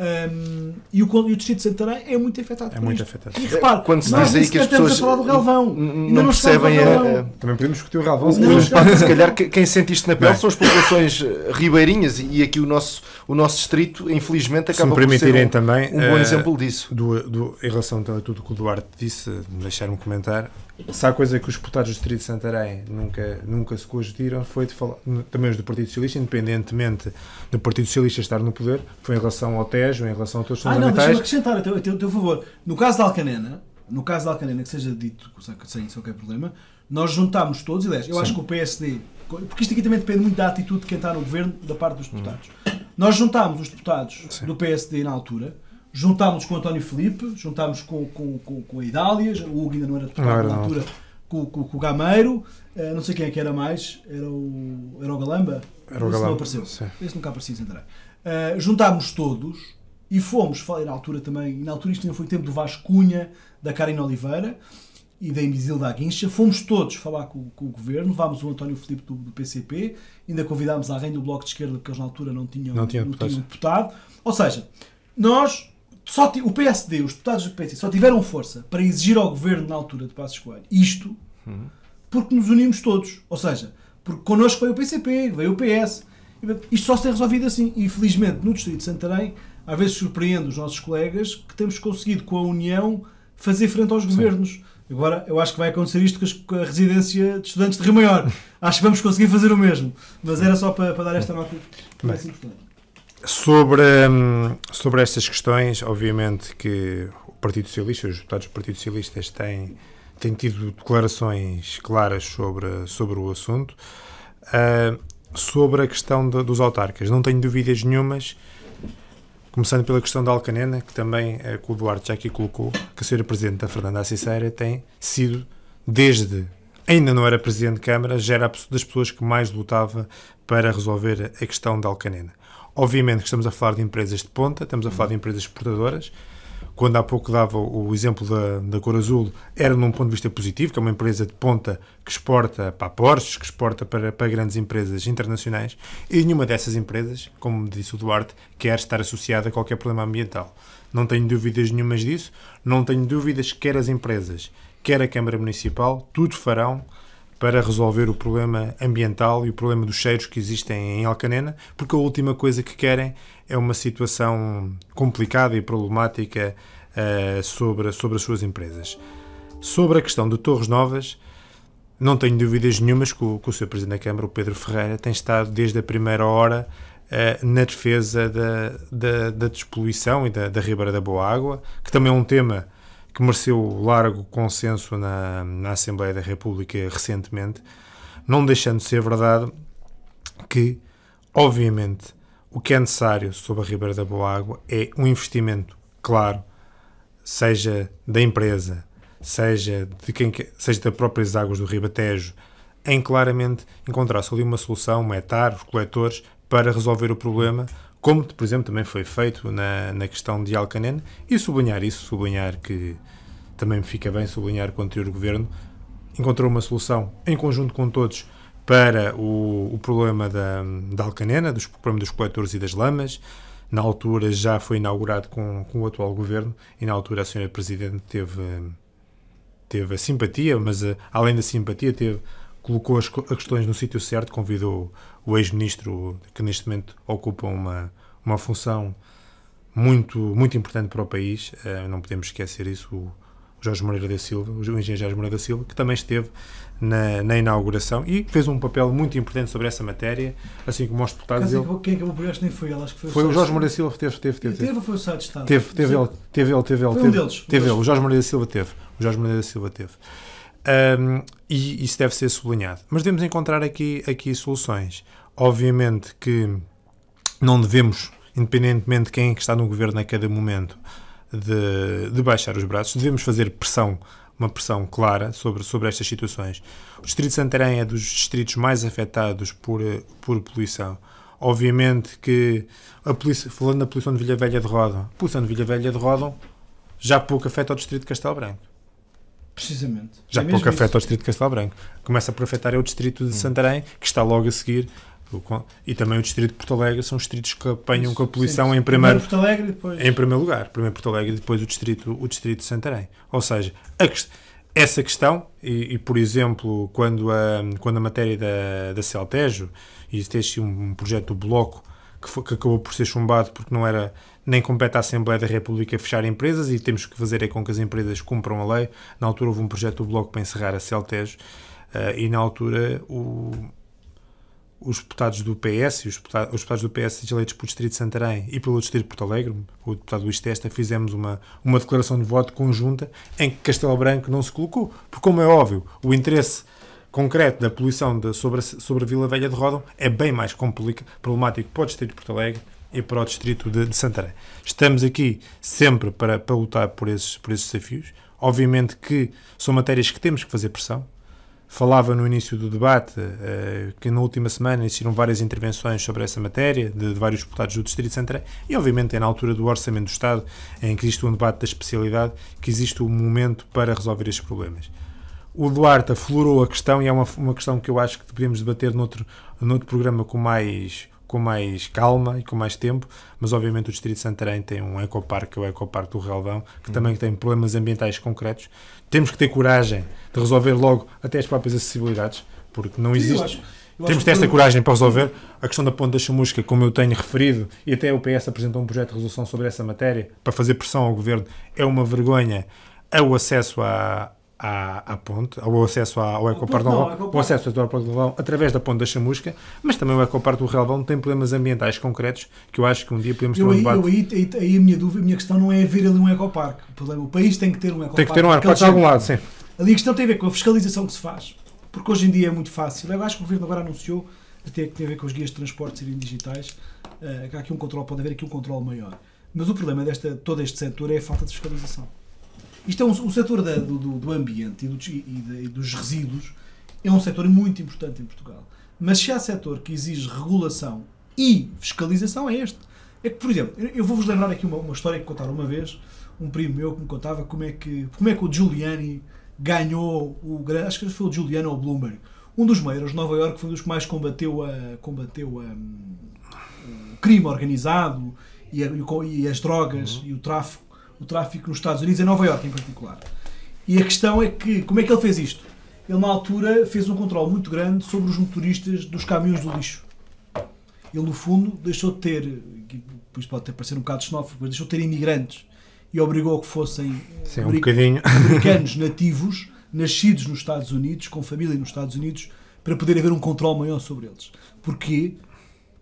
[SPEAKER 3] Um, e, o, e o distrito de Santarém é muito afetado. É muito isto. afetado. E repare, quando se diz aí que as pessoas. falar do Galvão. Não, percebem. É, é,
[SPEAKER 2] também podemos discutir o Galvão. Não, se calhar quem sente isto na pele são as
[SPEAKER 1] populações eh, ribeirinhas e aqui o nosso, o nosso distrito, infelizmente, acaba por ser também, um, bom eh, exemplo
[SPEAKER 2] disso. Do, em relação a tudo que o Duarte disse, deixar um comentário se há coisa que os deputados do Distrito de Santarém nunca, nunca se cogitiram foi de falar, também os do Partido Socialista, independentemente do Partido Socialista estar no poder, foi em relação ao Tejo, em relação a todos os Ah, não, deixa-me
[SPEAKER 3] acrescentar, a teu, a teu, a teu, favor. No caso da Alcanena, no caso da Alcanena, que seja dito sem, sem qualquer problema, nós juntámos todos, aliás, eu Sim. acho que o PSD, porque isto aqui também depende muito da atitude de quem está no governo da parte dos deputados. Hum. Nós juntámos os deputados Sim. do PSD na altura, juntámos com o António Felipe, juntámos com, com, com, com a Idália, o Hugo ainda não era deputado não era na altura, com, com, com, o Gameiro, uh, não sei quem é que era mais, era o, era o Galamba? Era o Esse Galamba. não apareceu. Sim. Esse nunca apareceu, André. Uh, juntámos todos e fomos, falei na altura também, na altura isto ainda foi o tempo do Vasco Cunha, da Karina Oliveira e da da Aguincha, fomos todos falar com, com o governo, levámos o António Filipe do, do, PCP, ainda convidámos alguém do Bloco de Esquerda, porque eles na altura não tinham, não tinha não Tinham deputado. Ou seja, nós só o PSD, os deputados do PSD, só tiveram força para exigir ao governo na altura de Passos Coelho isto porque nos unimos todos. Ou seja, porque connosco veio o PCP, veio o PS. Isto só se tem resolvido assim. E felizmente no Distrito de Santarém, às vezes surpreende os nossos colegas que temos conseguido com a União fazer frente aos Sim. governos. Agora, eu acho que vai acontecer isto com a residência de estudantes de Rio Maior. Acho que vamos conseguir fazer o mesmo. Mas era só para, para dar esta nota. Mas, importante.
[SPEAKER 2] Sobre, hum, sobre estas questões, obviamente que o Partido Socialista, os deputados do Partido Socialista têm, têm tido declarações claras sobre, sobre o assunto. Uh, sobre a questão de, dos autarcas, não tenho dúvidas nenhumas, começando pela questão da Alcanena, que também é que o Duarte já aqui colocou, que a senhora Presidente da Fernanda Assisera tem sido, desde ainda não era Presidente de Câmara, já era das pessoas que mais lutava para resolver a questão da Alcanena. Obviamente que estamos a falar de empresas de ponta, estamos a falar de empresas exportadoras. Quando há pouco dava o exemplo da, da Cor Azul, era num ponto de vista positivo, que é uma empresa de ponta que exporta para Porsche, que exporta para, para grandes empresas internacionais, e nenhuma dessas empresas, como disse o Duarte, quer estar associada a qualquer problema ambiental. Não tenho dúvidas nenhumas disso, não tenho dúvidas que quer as empresas, quer a Câmara Municipal, tudo farão para resolver o problema ambiental e o problema dos cheiros que existem em Alcanena, porque a última coisa que querem é uma situação complicada e problemática uh, sobre, sobre as suas empresas. Sobre a questão de Torres Novas, não tenho dúvidas nenhumas que o, que o Sr. Presidente da Câmara, o Pedro Ferreira, tem estado desde a primeira hora uh, na defesa da, da, da despoluição e da, da Ribeira da Boa Água, que também é um tema que mereceu largo consenso na, na Assembleia da República recentemente, não deixando de ser verdade que, obviamente, o que é necessário sobre a Ribeira da Boa Água é um investimento claro, seja da empresa, seja, de quem, seja das próprias águas do Ribatejo, em claramente encontrar-se ali uma solução, etar, os coletores para resolver o problema, como por exemplo também foi feito na, na questão de Alcanen, e sublinhar isso, sublinhar que também me fica bem sublinhar que o anterior governo encontrou uma solução em conjunto com todos para o, o problema da, da Alcanena, dos, problema dos coletores e das lamas. Na altura já foi inaugurado com, com o atual governo e na altura a senhora Presidente teve, teve a simpatia, mas a, eh, além da simpatia teve colocou as, as questões no sítio certo, convidou o ex-ministro, que neste momento ocupa uma, uma função muito, muito importante para o país, eh, não podemos esquecer isso, o Jorge Moreira da Silva, o engenheiro Jorge Moreira da Silva, que também esteve na, na, inauguração e fez um papel muito importante sobre essa matéria, assim como os deputados. Ele...
[SPEAKER 3] Quem acabou por este nem foi ele, acho que foi, foi o, Jorge Moreira Silva que teve, teve, teve. Teve ou foi o Sá de Estado? Teve, teve ele,
[SPEAKER 2] teve ele, teve ele. Foi um deles. Teve ele, o Jorge Moreira da Silva teve. O Jorge Moreira da Silva teve. Um, e isso deve ser sublinhado. Mas devemos encontrar aqui, aqui soluções obviamente que não devemos, independentemente de quem é que está no governo a cada momento, de, de, baixar os braços, devemos fazer pressão, uma pressão clara sobre, sobre estas situações. O Distrito de Santarém é dos distritos mais afetados por, por poluição. Obviamente que, a polícia, falando da poluição de Vila Velha de Rodão, a poluição de Vila Velha de Rodão já pouco afeta o Distrito de Castelo Branco.
[SPEAKER 3] Precisamente. Já é pouco afeta o
[SPEAKER 2] Distrito de Castelo Branco. Começa por afetar é o Distrito de hum. Santarém, que está logo a seguir e também o distrito de Porto Alegre são os distritos que apanham com a poluição em primeiro, Porto Alegre, depois. em primeiro lugar. Primeiro Porto Alegre e depois o distrito, o distrito de Santarém. Ou seja, essa questão, e, e, por exemplo, quando a, quando a matéria da, da Celtejo, e este é assim um, um projeto do Bloco, que, foi, que, acabou por ser chumbado porque não era nem compete à Assembleia da República fechar empresas e temos que fazer é com que as empresas cumpram a lei. Na altura houve um projeto do Bloco para encerrar a Celtejo uh, e na altura o, os deputados do PS, os deputados, os deputados do PS eleitos pelo Distrito de Santarém e pelo Distrito de Porto Alegre, o deputado Luís Testa, fizemos uma, uma declaração de voto conjunta em que Castelo Branco não se colocou, porque, como é óbvio, o interesse concreto da poluição de, sobre, a, sobre a Vila Velha de Rodão é bem mais complicado, problemático para o Distrito de Porto Alegre e para o Distrito de, de Santarém. Estamos aqui sempre para, para lutar por esses, por esses desafios. Obviamente que são matérias que temos que fazer pressão, falava no início do debate uh, que na última semana existiram várias intervenções sobre essa matéria, de, de vários deputados do Distrito Central, e obviamente é na altura do Orçamento do Estado, em que existe um debate da especialidade, que existe o um momento para resolver estes problemas. O Duarte aflorou a questão e é uma, uma questão que eu acho que deveríamos debater noutro, noutro programa com mais com mais calma e com mais tempo, mas obviamente o Distrito de Santarém tem um ecoparque, é o ecoparque do Relvão, que hum. também tem problemas ambientais concretos. Temos que ter coragem de resolver logo até as próprias acessibilidades, porque não Sim, existe... Eu acho, Temos que ter esta coragem para resolver a questão da ponte da chamusca, como eu tenho referido, e até o PS apresentou um projeto de resolução sobre essa matéria, para fazer pressão ao Governo. É uma vergonha é o acesso à, à, à ponte, ao acesso ao ecoparque do Relvão, o acesso ao ecoparque do Relvão através da ponte da Chamusca, mas também o ecoparque do Relvão tem problemas ambientais concretos que eu acho que um dia podemos ter eu, um debate. Eu, aí,
[SPEAKER 3] aí, aí, a minha dúvida, a minha questão não é haver ali um ecoparque. O, país tem que ter um ecoparque. Tem que ter um ecoparque de algum lado, sim. Ali a questão tem a ver com a fiscalização que se faz, porque hoje em dia é muito fácil. Eu acho que o governo agora anunciou até que tem a ver com os guias de transportes serem digitais, uh, há aqui um controle, pode haver aqui um controle maior. Mas o problema desta todo este setor é a falta de fiscalização. Isto é um, o setor da, do, do, ambiente e, do, e, e dos resíduos é um setor muito importante em Portugal. Mas se há setor que exige regulação e fiscalização, é este. É que, por exemplo, eu vou-vos lembrar aqui uma, uma, história que contaram uma vez, um primo meu que me contava como é que, como é que o Giuliani ganhou o acho que foi o Giuliani ou o Bloomberg, um dos maiores de Nova Iorque foi um dos que mais combateu, a, combateu a, um, o crime organizado e, a, e as drogas uhum. e o tráfico o tráfico nos Estados Unidos, em Nova Iorque em particular. E a questão é que, como é que ele fez isto? Ele, na altura, fez um controle muito grande sobre os motoristas dos caminhões do lixo. Ele, no fundo, deixou de ter, por isso pode até parecer um bocado xenófobo, mas deixou de ter imigrantes e obrigou que fossem Sim, um americanos nativos, nascidos nos Estados Unidos, com família nos Estados Unidos, para poder haver um controle maior sobre eles. Porquê?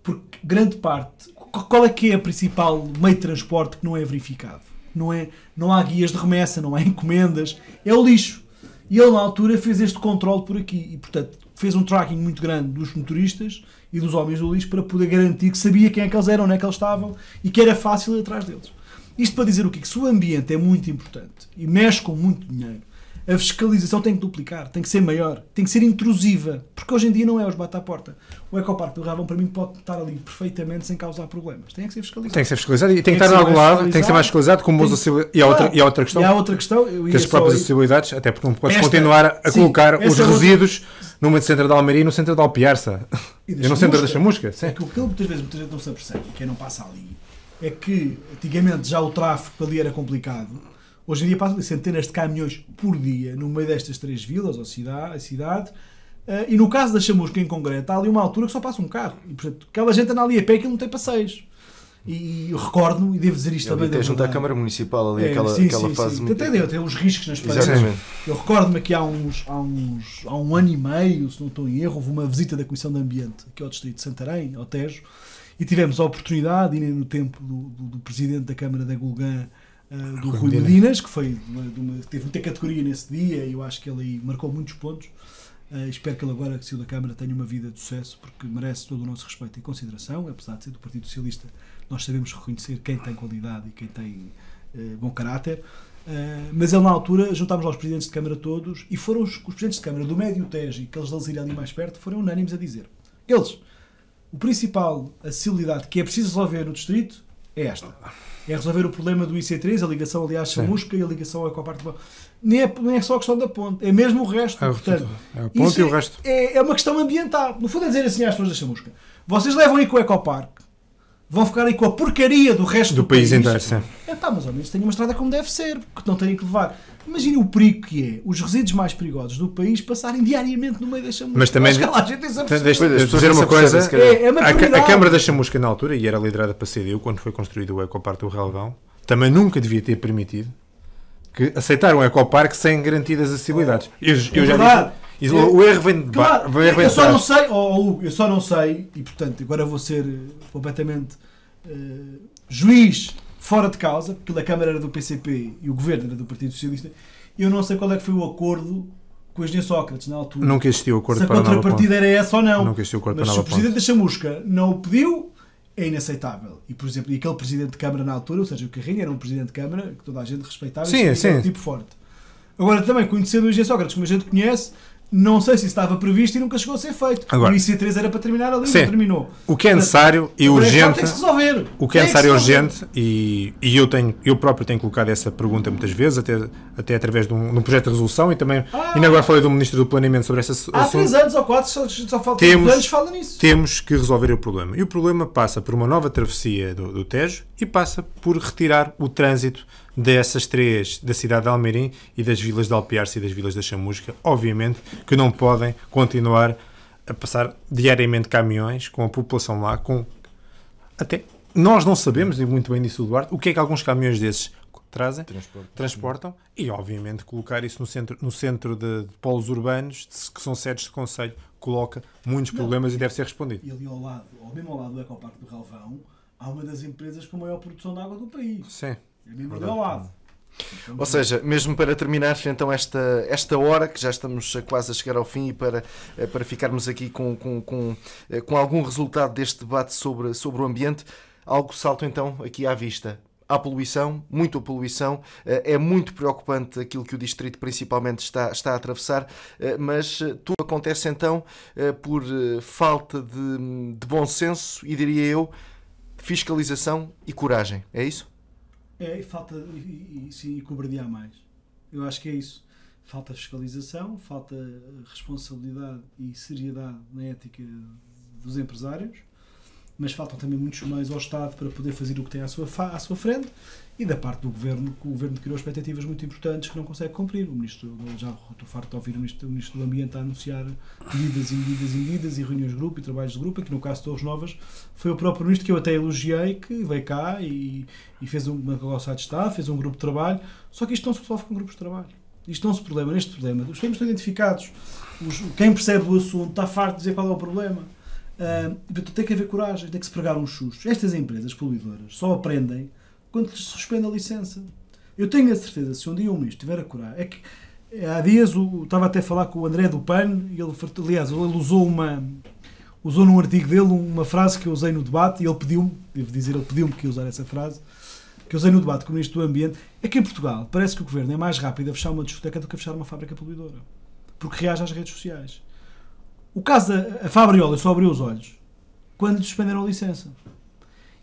[SPEAKER 3] Porque grande parte. Qual é que é a principal meio de transporte que não é verificado? não, é, não há guias de remessa, não há encomendas, é o lixo. E ele, na altura, fez este controle por aqui e, portanto, fez um tracking muito grande dos motoristas e dos homens do lixo para poder garantir que sabia quem é que eles eram, onde é que eles estavam e que era fácil ir atrás deles. Isto para dizer o quê? Que se o ambiente é muito importante e mexe com muito dinheiro, a fiscalização tem que duplicar, tem que ser maior, tem que ser intrusiva, porque hoje em dia não é os bate à porta. O ecoparque do Ravão, para mim, pode estar ali perfeitamente sem causar problemas. Tem que ser fiscalizado. Tem que ser fiscalizado e tem, que, que estar em algum lado, tem que ser mais fiscalizado, como tem... acessibil... e, há outra, e há outra questão. E há outra questão. Eu que as próprias acessibilidades, até porque não podes Esta... continuar
[SPEAKER 2] a Sim, colocar os é resíduos outra... no centro da Almeria e no centro da Alpiarça. E, no centro da Chamusca.
[SPEAKER 3] É que o que muitas vezes muita gente não se apercebe, quem é não passa ali, é que antigamente já o tráfego ali era complicado Hoje em dia passam centenas de caminhões por dia no meio destas três vilas ou cidade, cidade Uh, e no caso da Chamusca em concreto, há ali uma altura que só passa um carro. E, portanto, aquela gente anda ali a pé e não tem passeios. E, e recordo-me, e devo dizer isto é também. Até junto à Câmara Municipal ali, é, aquela, sim, aquela sim, fase. Sim. Muito... Até deu, tem uns riscos nas paredes. Exatamente. Eu recordo-me que há, uns, há, uns, há um ano e meio, se não estou em erro, houve uma visita da Comissão de Ambiente aqui ao Distrito de Santarém, ao Tejo, e tivemos a oportunidade, e no tempo do, do, do Presidente da Câmara da Gulgan. Eh, do Rui Medinas, que foi uma, uma, teve muita categoria nesse dia e eu acho que ele marcou muitos pontos. Uh, espero que ele agora que saiu da Câmara tenha uma vida de sucesso porque merece todo o nosso respeito e consideração, apesar de ser do Partido Socialista, nós sabemos reconhecer quem tem qualidade e quem tem uh, bom caráter. Uh, mas ele na altura juntámos lá os presidentes de Câmara todos e foram os, os presidentes de Câmara do Médio Tejo e aqueles deles irem ali mais perto foram unânimes a dizer. Eles, o principal acessibilidade que é preciso resolver no distrito é esta é resolver o problema do IC3, a ligação, aliás, chamusca e a ligação com a parte nem é, nem é só a questão da ponte, é mesmo o resto. É, portanto,
[SPEAKER 2] é a ponte e o resto.
[SPEAKER 3] É, é, uma questão ambiental. No fundo, é dizer assim às pessoas da chamusca: vocês levam aí com o ecoparque, vão ficar aí com a porcaria do resto do, do país, país inteiro. É pá, mas ao menos Tem uma estrada como deve ser, porque não têm que levar Imagina o perigo que é os resíduos mais perigosos do país passarem diariamente no meio da chamusca. Mas também. Mas, calma, gente, é uma coisa. É, é a, a, Câmara da
[SPEAKER 2] Chamusca, na altura, e era liderada para CDU, quando foi construído o Ecoparque do Relvão, também nunca devia ter permitido que aceitaram um ecoparque sem garantir as acessibilidades. Oh, eu, eu é já verdade. disse. Eu, o erro vem de claro, bar, eu, eu só não
[SPEAKER 3] sei, oh, eu só não sei, e portanto agora vou ser eh, completamente uh, juiz fora de causa, porque a Câmara era do PCP e o governo era do Partido Socialista. Eu não sei qual é que foi o acordo com a Agência Sócrates na altura. Nunca existiu o acordo se para a contrapartida era essa ou não. Nunca existiu o acordo Mas para se o presidente da Chamusca não o pediu, é inaceitável. E, por exemplo, e aquele presidente de Câmara na altura, ou seja, o Carrinho era um presidente de Câmara que toda a gente respeitava sim, e sim. um tipo forte. Agora, também conhecendo a Agência Sócrates, como a gente conhece, não sei se estava previsto e nunca chegou a ser feito. Agora, o IC3 era para terminar ali, sim, não terminou. O que é necessário e urgente. O que é necessário e urgente,
[SPEAKER 2] e, e eu, tenho, eu próprio tenho colocado essa pergunta muitas vezes, até, até através de um, de um projeto de resolução e também. Ah, ainda agora falei do Ministro do Planeamento sobre essa Há assunto. três anos
[SPEAKER 3] ou quatro, só, só falta temos, anos fala nisso.
[SPEAKER 2] Temos que resolver o problema. E o problema passa por uma nova travessia do, do Tejo e passa por retirar o trânsito dessas três, da cidade de Almerim e das vilas de Alpiarce e das vilas da Chamusca, obviamente que não podem continuar a passar diariamente caminhões com a população lá, com até nós não sabemos, e muito bem disso o o que é que alguns caminhões desses trazem, Transporte. transportam, e obviamente colocar isso no centro, no centro de, de polos urbanos, de, que são sedes de conselho, coloca muitos não, problemas e deve ser respondido.
[SPEAKER 3] E ali ao lado, ao mesmo lado do Ecoparque do Galvão, há uma das empresas com maior produção de água do país. Sim. Ele mesmo Verdade. deu asa. Ou seja,
[SPEAKER 1] mesmo para terminar então esta, esta hora, que já estamos quase a chegar ao fim, e para, eh, para ficarmos aqui com, com, com, eh, com algum resultado deste debate sobre, sobre o ambiente, algo salto então aqui à vista há poluição, muita poluição, eh, é muito preocupante aquilo que o distrito principalmente está, está a atravessar, mas tudo acontece então por falta de, de bom senso e diria eu, fiscalização e coragem, é isso?
[SPEAKER 3] É, falta. E, e, sim, e cobardear mais. Eu acho que é isso. Falta fiscalização, falta responsabilidade e seriedade na ética dos empresários, mas faltam também muitos meios ao Estado para poder fazer o que tem à sua, à sua frente e da parte do governo, que o governo criou expectativas muito importantes que não consegue cumprir. O ministro, já estou farto de ouvir o ministro, o ministro do Ambiente a anunciar medidas e medidas e medidas e reuniões de grupo e trabalhos de grupo, aqui no caso de Torres Novas, foi o próprio ministro que eu até elogiei, que veio cá e, e fez uma calça de Estado, fez um grupo de trabalho, só que isto não se resolve com grupos de trabalho. Isto não se problema, neste problema. Os temas estão identificados, os, quem percebe o assunto está farto de dizer qual é o problema. Uh, tem que haver coragem, tem que se pregar uns sustos. Estas empresas poluidoras só aprendem quando lhes suspende a licença. Eu tenho a certeza, se um dia o ministro estiver a curar, é que é, há dias o, estava até a falar com o André do PAN, e ele, aliás, ele usou uma usou num artigo dele uma frase que eu usei no debate e ele pediu-me, devo dizer, ele pediu-me que eu usar essa frase, que eu usei no debate com o Ministro do Ambiente, é que em Portugal parece que o Governo é mais rápido a fechar uma discoteca do que a fechar uma fábrica poluidora, porque reage às redes sociais. O caso da Fabriola só abriu os olhos quando lhe suspenderam a licença.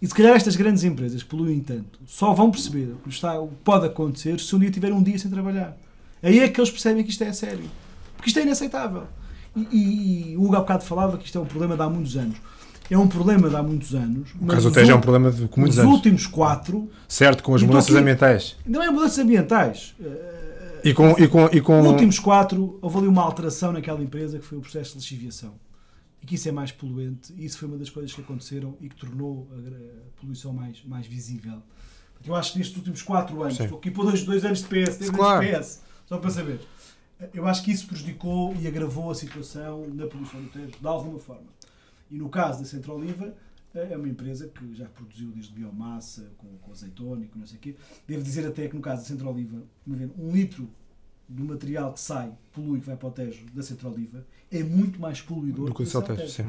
[SPEAKER 3] E se calhar estas grandes empresas poluem tanto, só vão perceber o que, está, o que pode acontecer se um dia tiver um dia sem trabalhar. Aí é que eles percebem que isto é sério. Porque isto é inaceitável. E, e, e o Hugo há bocado falava que isto é um problema de há muitos anos. É um problema de há muitos anos. O caso Tejo é um problema de com muitos os anos. Os últimos quatro.
[SPEAKER 2] Certo, com as mudanças ambientais.
[SPEAKER 3] Não é mudanças ambientais.
[SPEAKER 2] E com, eh, e com, e com... Os últimos
[SPEAKER 3] quatro, houve ali uma alteração naquela empresa que foi o processo de lixiviação e que isso é mais poluente. Isso foi uma das coisas que aconteceram e que tornou a, poluição mais, mais visível. Eu acho que nestes últimos 4 anos, estou aqui por dois, dois anos de PS, três claro. anos de PS, só para saber. Eu acho que isso prejudicou e agravou a situação da poluição do Tejo, de alguma forma. E no caso da Central Oliva, eh, é uma empresa que já produziu desde biomassa, com, com azeitona e com não sei o quê. Devo dizer até que no caso da Central Oliva, um litro do material que sai, polui, que vai para o Tejo, da Central Oliva, é muito mais poluidor do que o Celtest.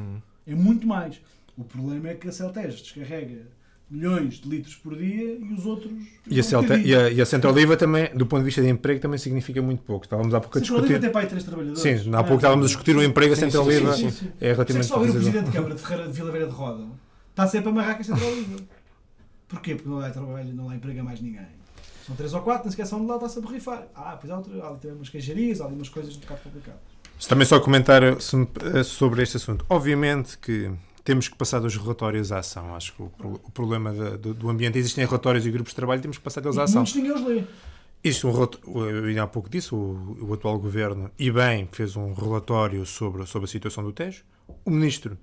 [SPEAKER 3] É muito mais. O problema é que a Celtest descarrega milhões de litros por dia e os outros. E a, Celta, e a, e a Santa Oliva
[SPEAKER 2] também, do ponto de vista de emprego, também significa muito pouco. Estávamos há pouco a discutir. Oliva tem para aí três trabalhadores. Sim, há pouco ah, estávamos a discutir o emprego, a Santa Oliva sim, sim, sim. é relativamente. Se é só ver o presidente de
[SPEAKER 3] Câmara de Ferreira de Vila Vera de Roda, está sempre a amarrar com a Santa Oliva. Porquê? Porque não lá trabalho, não lá emprega mais ninguém. São três ou quatro, nem sequer são de lá, está-se a borrifar. Ah, pois há, outro, há ali também umas queijarias, há ali umas coisas um bocado complicadas.
[SPEAKER 2] Também é só comentar eh, eh, sobre este assunto. Obviamente que temos que passar dos relatórios à ação. Acho que o, o problema do, do, ambiente. Existem relatórios e grupos de trabalho, temos que passar deles à ação. Muitos ninguém os lê. Isso um, eu há pouco disse, o, o, atual governo, e bem, fez um relatório sobre, sobre a situação do Tejo. O ministro,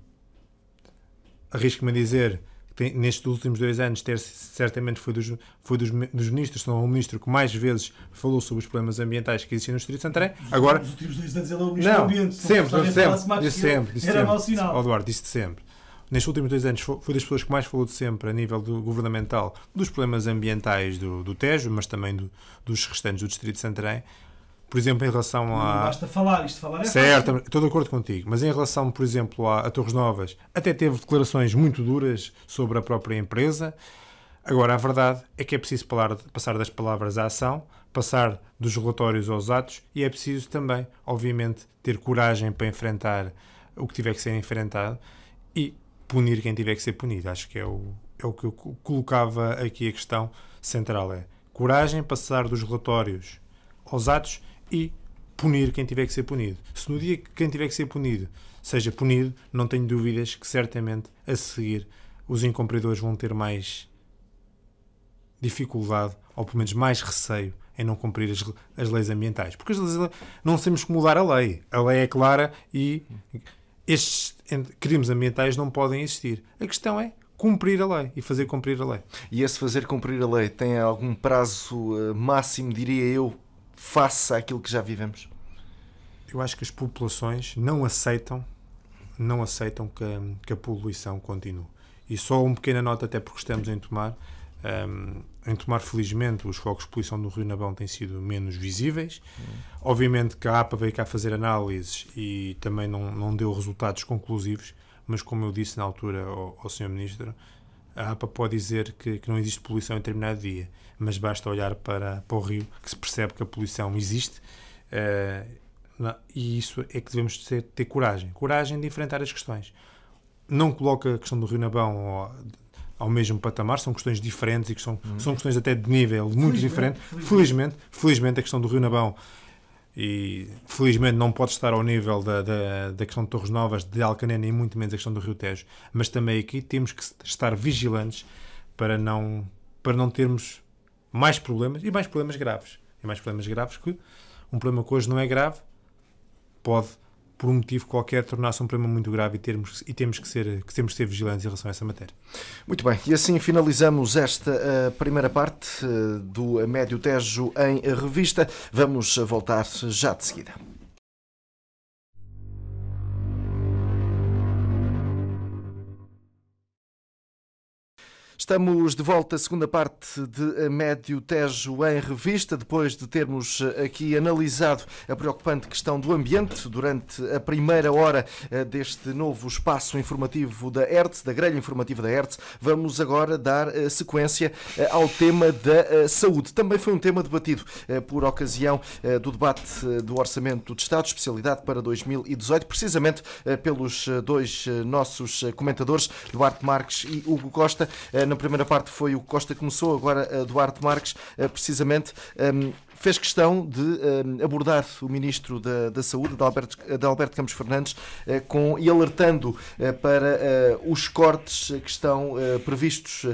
[SPEAKER 2] arrisco-me a dizer, tem, nestes últimos dois anos, ter certamente foi dos, foi dos, dos ministros, não o ministro que mais vezes falou sobre os problemas ambientais que existem no Distrito de Santarém. Agora, nos
[SPEAKER 3] últimos dois anos ele é o ministro não, do Ambiente. Sempre, sempre, sempre, disse sempre, disse era mau sinal.
[SPEAKER 2] Eduardo, disse sempre. Nestes últimos dois anos foi, foi das pessoas que mais falou de sempre a nível do, governamental dos problemas ambientais do, do Tejo, mas também do, dos restantes do Distrito de Santarém por exemplo, em relação a. Não basta falar, isto falar é Certo, fácil. estou de acordo contigo, mas em relação, por exemplo, a, a Torres Novas, até teve declarações muito duras sobre a própria empresa. Agora, a verdade é que é preciso falar, passar das palavras à ação, passar dos relatórios aos atos e é preciso também, obviamente, ter coragem para enfrentar o que tiver que ser enfrentado e punir quem tiver que ser punido. Acho que é o, é o que eu colocava aqui a questão central: é coragem, passar dos relatórios aos atos e punir quem tiver que ser punido. Se no dia que quem tiver que ser punido seja punido, não tenho dúvidas que certamente a seguir os incumpridores vão ter mais dificuldade, ou pelo menos mais receio em não cumprir as, as leis ambientais. Porque as leis, não temos que mudar a lei. A lei é clara e estes crimes ambientais não podem existir. A
[SPEAKER 1] questão é cumprir a lei e fazer cumprir a lei. E esse fazer cumprir a lei tem algum prazo eh, máximo, diria eu, face àquilo que já vivemos?
[SPEAKER 2] Eu acho que as populações não aceitam, não aceitam que, hum, que a poluição continue. E só uma pequena nota, até porque estamos em tomar. Um, em tomar, felizmente, os focos de poluição do Rio Nabão têm sido menos visíveis. Uhum. Obviamente que a APA veio cá fazer análises e também não, não deu resultados conclusivos, mas como eu disse na altura ao, ao Sr. Ministro, a APA pode dizer que, que, não existe poluição em determinado dia, mas basta olhar para, para o rio que se percebe que a poluição existe uh, eh, não, e isso é que devemos ter, ter, coragem, coragem de enfrentar as questões. Não coloca a questão do Rio Nabão ao, ao mesmo patamar, são questões diferentes e que são, hum. são questões até de nível muito felizmente, diferente. Felizmente, felizmente, felizmente a questão do Rio Nabão e felizmente não pode estar ao nível da, da, da questão de Torres Novas, de Alcanena e muito menos a questão do Rio Tejo, mas também aqui temos que estar vigilantes para não, para não termos mais problemas e mais problemas graves. E mais problemas graves que um problema que hoje não é grave pode por um motivo qualquer, tornar-se um problema muito grave e, termos, e temos que ser, que temos que ser vigilantes em relação
[SPEAKER 1] a essa matéria. Muito bem, e assim finalizamos esta eh, primeira parte eh, do Médio Tejo em revista. Vamos voltar já de seguida. Estamos de volta à segunda parte de Médio Tejo em Revista, depois de termos aqui analisado a preocupante questão do ambiente durante a primeira hora eh, deste novo espaço informativo da ERTS, da grelha informativa da ERTS. Vamos agora dar eh, sequência eh, ao tema da saúde. Também foi um tema debatido por ocasião do debate do Orçamento de Estado, especialidade para 2018, precisamente pelos dois nossos comentadores, Duarte Marques e Hugo Costa na primeira parte foi o Costa começou, agora Duarte Marques, eh, precisamente. Ehm, fez questão de uh, abordar o Ministro da, da Saúde, de Alberto, de Alberto Campos Fernandes, uh, com, e alertando uh, para os cortes que estão previstos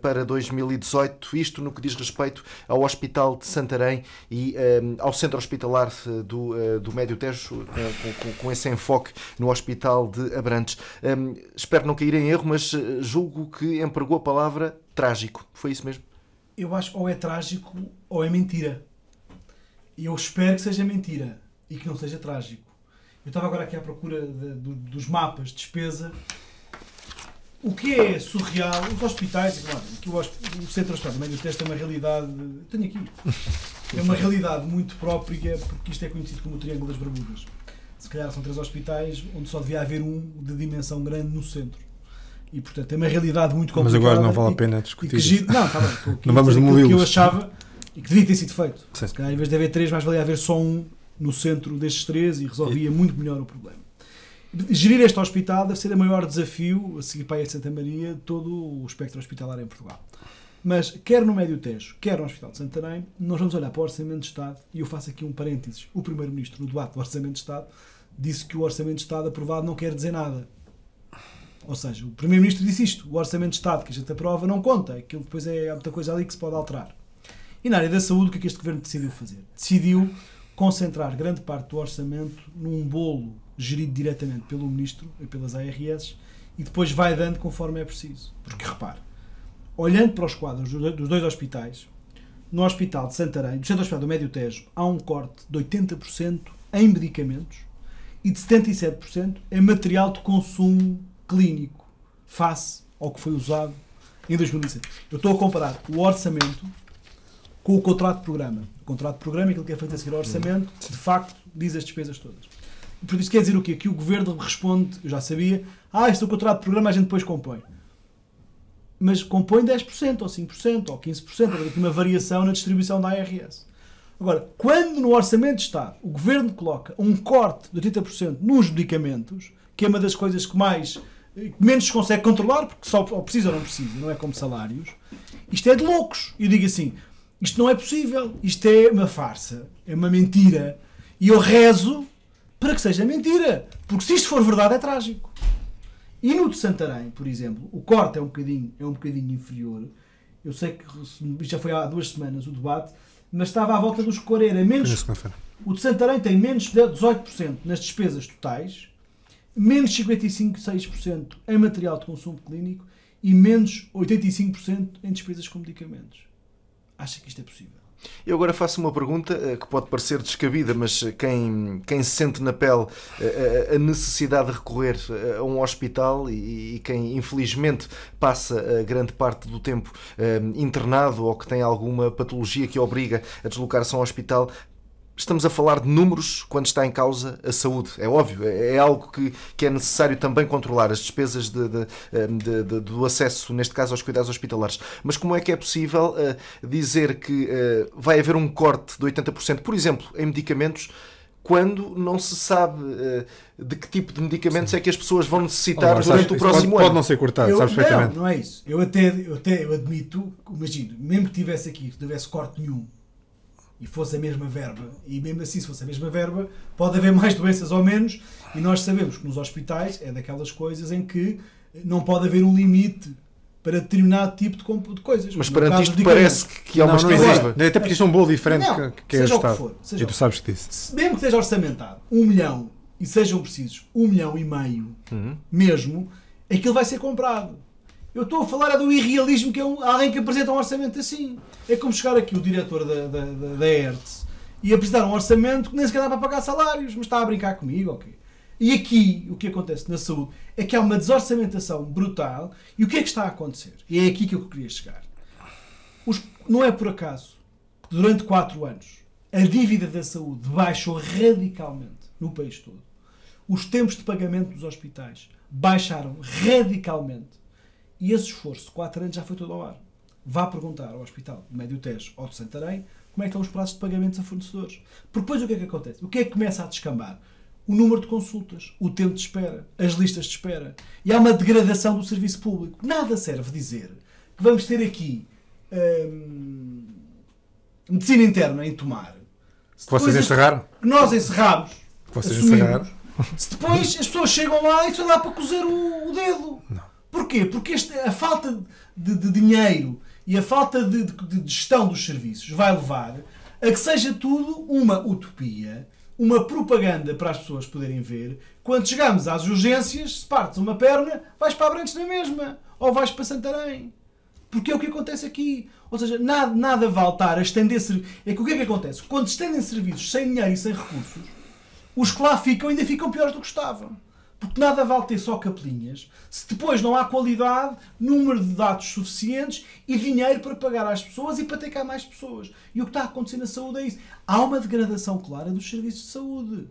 [SPEAKER 1] para 2018, isto no que diz respeito ao Hospital de Santarém e ao Centro Hospitalar do, do Médio Tejo, com, com, com, esse enfoque no Hospital de Abrantes. Um, espero não cair em erro, mas julgo que empregou a palavra trágico. Foi isso mesmo?
[SPEAKER 3] Eu acho ou é trágico ou é mentira. E eu espero que seja mentira e que não seja trágico. Eu estava agora aqui à procura de, de, dos mapas de despesa. O que é surreal, os hospitais, claro, que o, o centro Hospital também do Teste é uma realidade. Tenho aqui. É uma realidade muito própria, porque isto é conhecido como o Triângulo das Bermudas. Se calhar são três hospitais onde só devia haver um de dimensão grande no centro. E portanto é uma realidade muito complicada. Mas agora não vale a pena discutir. Tá que, não, está bem, não vamos demoli-los. eu achava e que devia ter sido feito. Sim. em vez de haver três, mais valia haver só um no centro destes três e resolvia e... muito melhor o problema. Gerir este hospital deve ser o maior desafio a seguir para a Santa Maria de todo o espectro hospitalar em Portugal. Mas, quer no Médio Tejo, quer no Hospital de Santarém, nós vamos olhar para o Orçamento de Estado, e eu faço aqui um parênteses. O Primeiro-Ministro, no debate do Orçamento de Estado, disse que o Orçamento de Estado aprovado não quer dizer nada. Ou seja, o Primeiro-Ministro disse isto: o Orçamento de Estado que a gente aprova não conta, aquilo depois é muita coisa ali que se pode alterar. E na área da saúde, o que é que este governo decidiu fazer? Decidiu concentrar grande parte do orçamento num bolo gerido diretamente pelo ministro e pelas ARS e depois vai dando conforme é preciso. Porque repare, olhando para os quadros dos dois hospitais, no Hospital de Santarém, no Centro Hospital do Médio Tejo, há um corte de 80% em medicamentos e de 77% em material de consumo clínico, face ao que foi usado em 2017. Eu estou a comparar o orçamento com o contrato de programa. O contrato de programa, aquilo que é feito a seguir ao orçamento, uhum. de facto, diz as despesas todas. Por isso quer dizer o quê? Que o governo responde, eu já sabia, ah, este é o contrato de programa, a gente depois compõe. Mas compõe 10%, ou 5%, ou 15%, ou uma variação na distribuição da ARS. Agora, quando no Orçamento de Estado o governo coloca um corte de 80% nos medicamentos, que é uma das coisas que mais eh, que menos se consegue controlar, porque só precisa ou não precisa, não é como salários, isto é de loucos. E digo assim, isto não é possível. Isto é uma farsa. É uma mentira. E eu rezo para que seja mentira. Porque se isto for verdade, é trágico. E no de Santarém, por exemplo, o corte é um bocadinho, é um bocadinho inferior. Eu sei que já foi há duas semanas o debate, mas estava à volta dos 40. É menos, o de Santarém tem menos 18% nas despesas totais, menos 55,6% em material de consumo clínico e menos 85% em despesas com medicamentos acha que isto é possível?
[SPEAKER 1] Eu agora faço uma pergunta eh, que pode parecer descabida, mas eh, quem, quem sente na pele eh, a, necessidade de recorrer a um hospital e, quem infelizmente passa a grande parte do tempo internado ou que tem alguma patologia que obriga a deslocar-se a um hospital, estamos a falar de números quando está em causa a saúde. É óbvio, é, é algo que, que é necessário também controlar, as despesas de, ehm, de, de, do acesso, neste caso, aos cuidados hospitalares. Mas como é que é possível uh, dizer que uh, vai haver um corte de 80%, por exemplo, em medicamentos? quando não se sabe uh, de que tipo de medicamentos Sim. é que as pessoas vão necessitar durante sabes, o próximo pode, ano. Pode não ser
[SPEAKER 2] cortado, eu, sabes não, perfeitamente.
[SPEAKER 3] Não, não é isso. Eu até, eu até eu admito, imagino, mesmo que tivesse aqui, que tivesse corte nenhum, e fosse a mesma verba, e mesmo assim, se fosse a mesma verba, pode haver mais doenças ou menos, e nós sabemos que nos hospitais é daquelas coisas em que não pode haver um limite para determinado tipo de, de coisas. Mas no perante isto parece que há uma é expectativa. É até porque isto é um bolo diferente não, que, que é seja ajustado. O que for, seja e tu sabes que disse. Mesmo que seja orçamentado, um milhão, e sejam precisos um milhão e meio, uhum. mesmo, aquilo é vai ser comprado. Eu estou a falar é do irrealismo que é um, alguém que apresenta um orçamento assim. É como chegar aqui o diretor da, da, da, da e apresentar um orçamento que nem sequer dá para pagar salários, mas está a brincar comigo, ok. E aqui o que acontece na saúde é que há uma desorçamentação brutal. E o que é que está a acontecer? E é aqui que eu queria chegar. Os, não é por acaso que durante 4 anos a dívida da saúde baixou radicalmente no país todo. Os tempos de pagamento dos hospitais baixaram radicalmente e esse esforço de 4 anos já foi todo ao ar. Vá perguntar ao Hospital de Médio Tejo ou de Santarém como é que estão os prazos de pagamentos a fornecedores. Porque depois o que é que acontece? O que é que começa a descambar? O número de consultas, o tempo de espera, as listas de espera. E há uma degradação do serviço público. Nada serve dizer que vamos ter aqui hum, medicina interna em tomar. Se que vocês encerraram? Que nós encerramos. Que vocês encerraram.
[SPEAKER 1] Se depois as
[SPEAKER 3] pessoas chegam lá e só dá para cozer o, o dedo. Não. Porquê? Porque este, a falta de, de, dinheiro e a falta de, de gestão dos serviços vai levar a que seja tudo uma utopia, uma propaganda para as pessoas poderem ver. Quando chegamos às urgências, se partes uma perna, vais para Abrantes na mesma, ou vais para Santarém. Porque é o que acontece aqui. Ou seja, nada, nada vale estar a estender serviços. É que o que é que acontece? Quando estendem serviços sem dinheiro e sem recursos, os que lá ficam ainda ficam piores do que estavam. Porque nada vale ter só capelinhas se depois não há qualidade, número de dados suficientes e dinheiro para pagar às pessoas e para ter cá mais pessoas. E o que está a acontecer na saúde é isso. Há uma degradação clara dos serviços de saúde.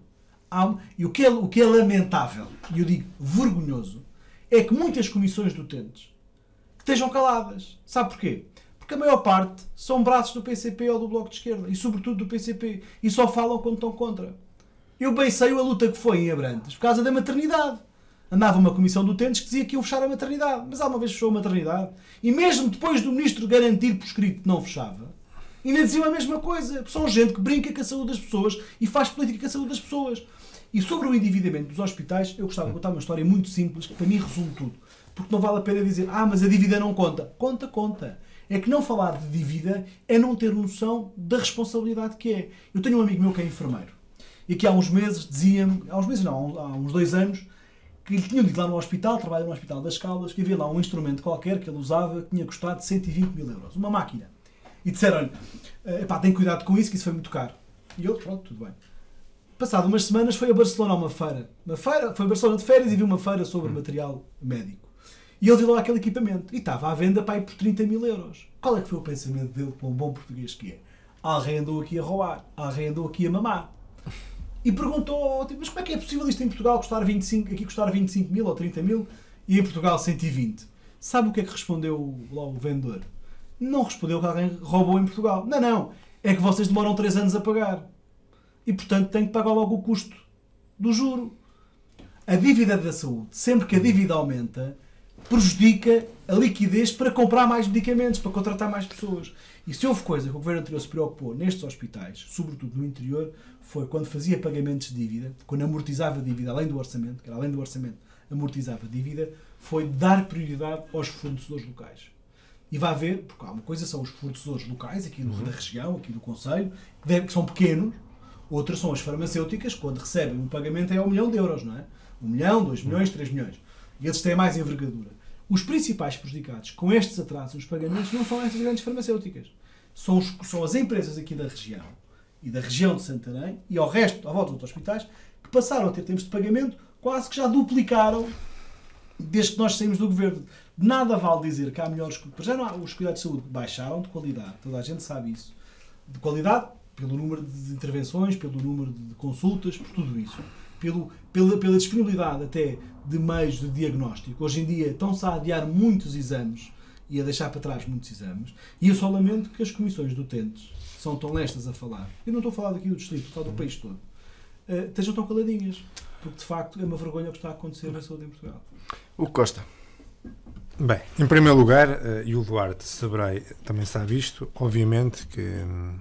[SPEAKER 3] Há, e o que, é, o que é lamentável, e eu digo vergonhoso, é que muitas comissões de utentes estejam caladas. Sabe porquê? Porque a maior parte são braços do PCP ou do Bloco de Esquerda, e sobretudo do PCP, e só falam quando estão contra. Eu bem sei a luta que foi em Abrantes, por causa da maternidade. Andava uma comissão do Tentes que dizia que iam fechar a maternidade, mas há uma vez fechou a maternidade. E mesmo depois do ministro garantir por escrito que não fechava, ainda diziam a mesma coisa. São gente que brinca com a saúde das pessoas e faz política com a saúde das pessoas. E sobre o endividamento dos hospitais, eu gostava de contar uma história muito simples, que para mim resume tudo. Porque não vale a pena dizer, ah, mas a dívida não conta. Conta, conta. É que não falar de dívida é não ter noção da responsabilidade que é. Eu tenho um amigo meu que é enfermeiro e que há uns meses diziam há uns meses não, há uns dois anos, que lhe tinham dito lá no hospital, trabalha no Hospital das Caldas, que havia lá um instrumento qualquer que ele usava que tinha custado 120 mil euros, uma máquina. E disseram-lhe, eh, pá, tem cuidado com isso, que isso foi muito caro. E ele, pronto, tudo bem. Passado umas semanas foi a Barcelona a uma feira. Uma feira, foi a Barcelona de férias e viu uma feira sobre hum. material médico. E ele viu lá aquele equipamento. E estava à venda para ir por 30 mil euros. Qual é que foi o pensamento dele, para um bom português que é? Alguém andou aqui a roubar, alguém andou aqui a mamar e perguntou tipo, mas como é que é possível isto em Portugal custar 25, aqui custar 25 mil ou 30 mil e em Portugal 120? Sabe o que é que respondeu lá o vendedor? Não respondeu que alguém roubou em Portugal. Não, não. É que vocês demoram 3 anos a pagar. E portanto tem que pagar logo o custo do juro. A dívida da saúde, sempre que a dívida aumenta, prejudica a liquidez para comprar mais medicamentos, para contratar mais pessoas. E se houve coisa que o governo anterior se preocupou nestes hospitais, sobretudo no interior, foi quando fazia pagamentos de dívida, quando amortizava dívida além do orçamento, que era além do orçamento, amortizava dívida, foi dar prioridade aos fornecedores locais. E vai haver, porque há uma coisa, são os fornecedores locais, aqui uhum. da região, aqui do Conselho, que são pequenos, outras são as farmacêuticas, quando recebem um pagamento é um milhão de euros, não é? Um milhão, dois milhões, três milhões. E eles têm mais envergadura. Os principais prejudicados com estes atrasos nos pagamentos não são estas grandes farmacêuticas. São, os, são, as empresas aqui da região e da região de Santarém e ao resto, à volta dos hospitais, que passaram a ter tempos de pagamento quase que já duplicaram desde que nós saímos do governo. Nada vale dizer que há melhores. Já não há, os cuidados de saúde baixaram de qualidade, toda a gente sabe isso. De qualidade, pelo número de intervenções, pelo número de consultas, por tudo isso pelo, pela, pela disponibilidade até de meios de diagnóstico. Hoje em dia estão-se a adiar muitos exames e a deixar para trás muitos exames. E eu só lamento que as comissões de utentes são tão lestas a falar. Eu não estou a falar daqui do distrito, estou a falar do uhum. país todo. Uh, estejam tão caladinhas. Porque de facto é uma vergonha o que está a acontecer na saúde em Portugal.
[SPEAKER 1] O que Costa. Bem,
[SPEAKER 2] em primeiro lugar, uh, e o Duarte Sabrei também sabe isto, obviamente que. Hum,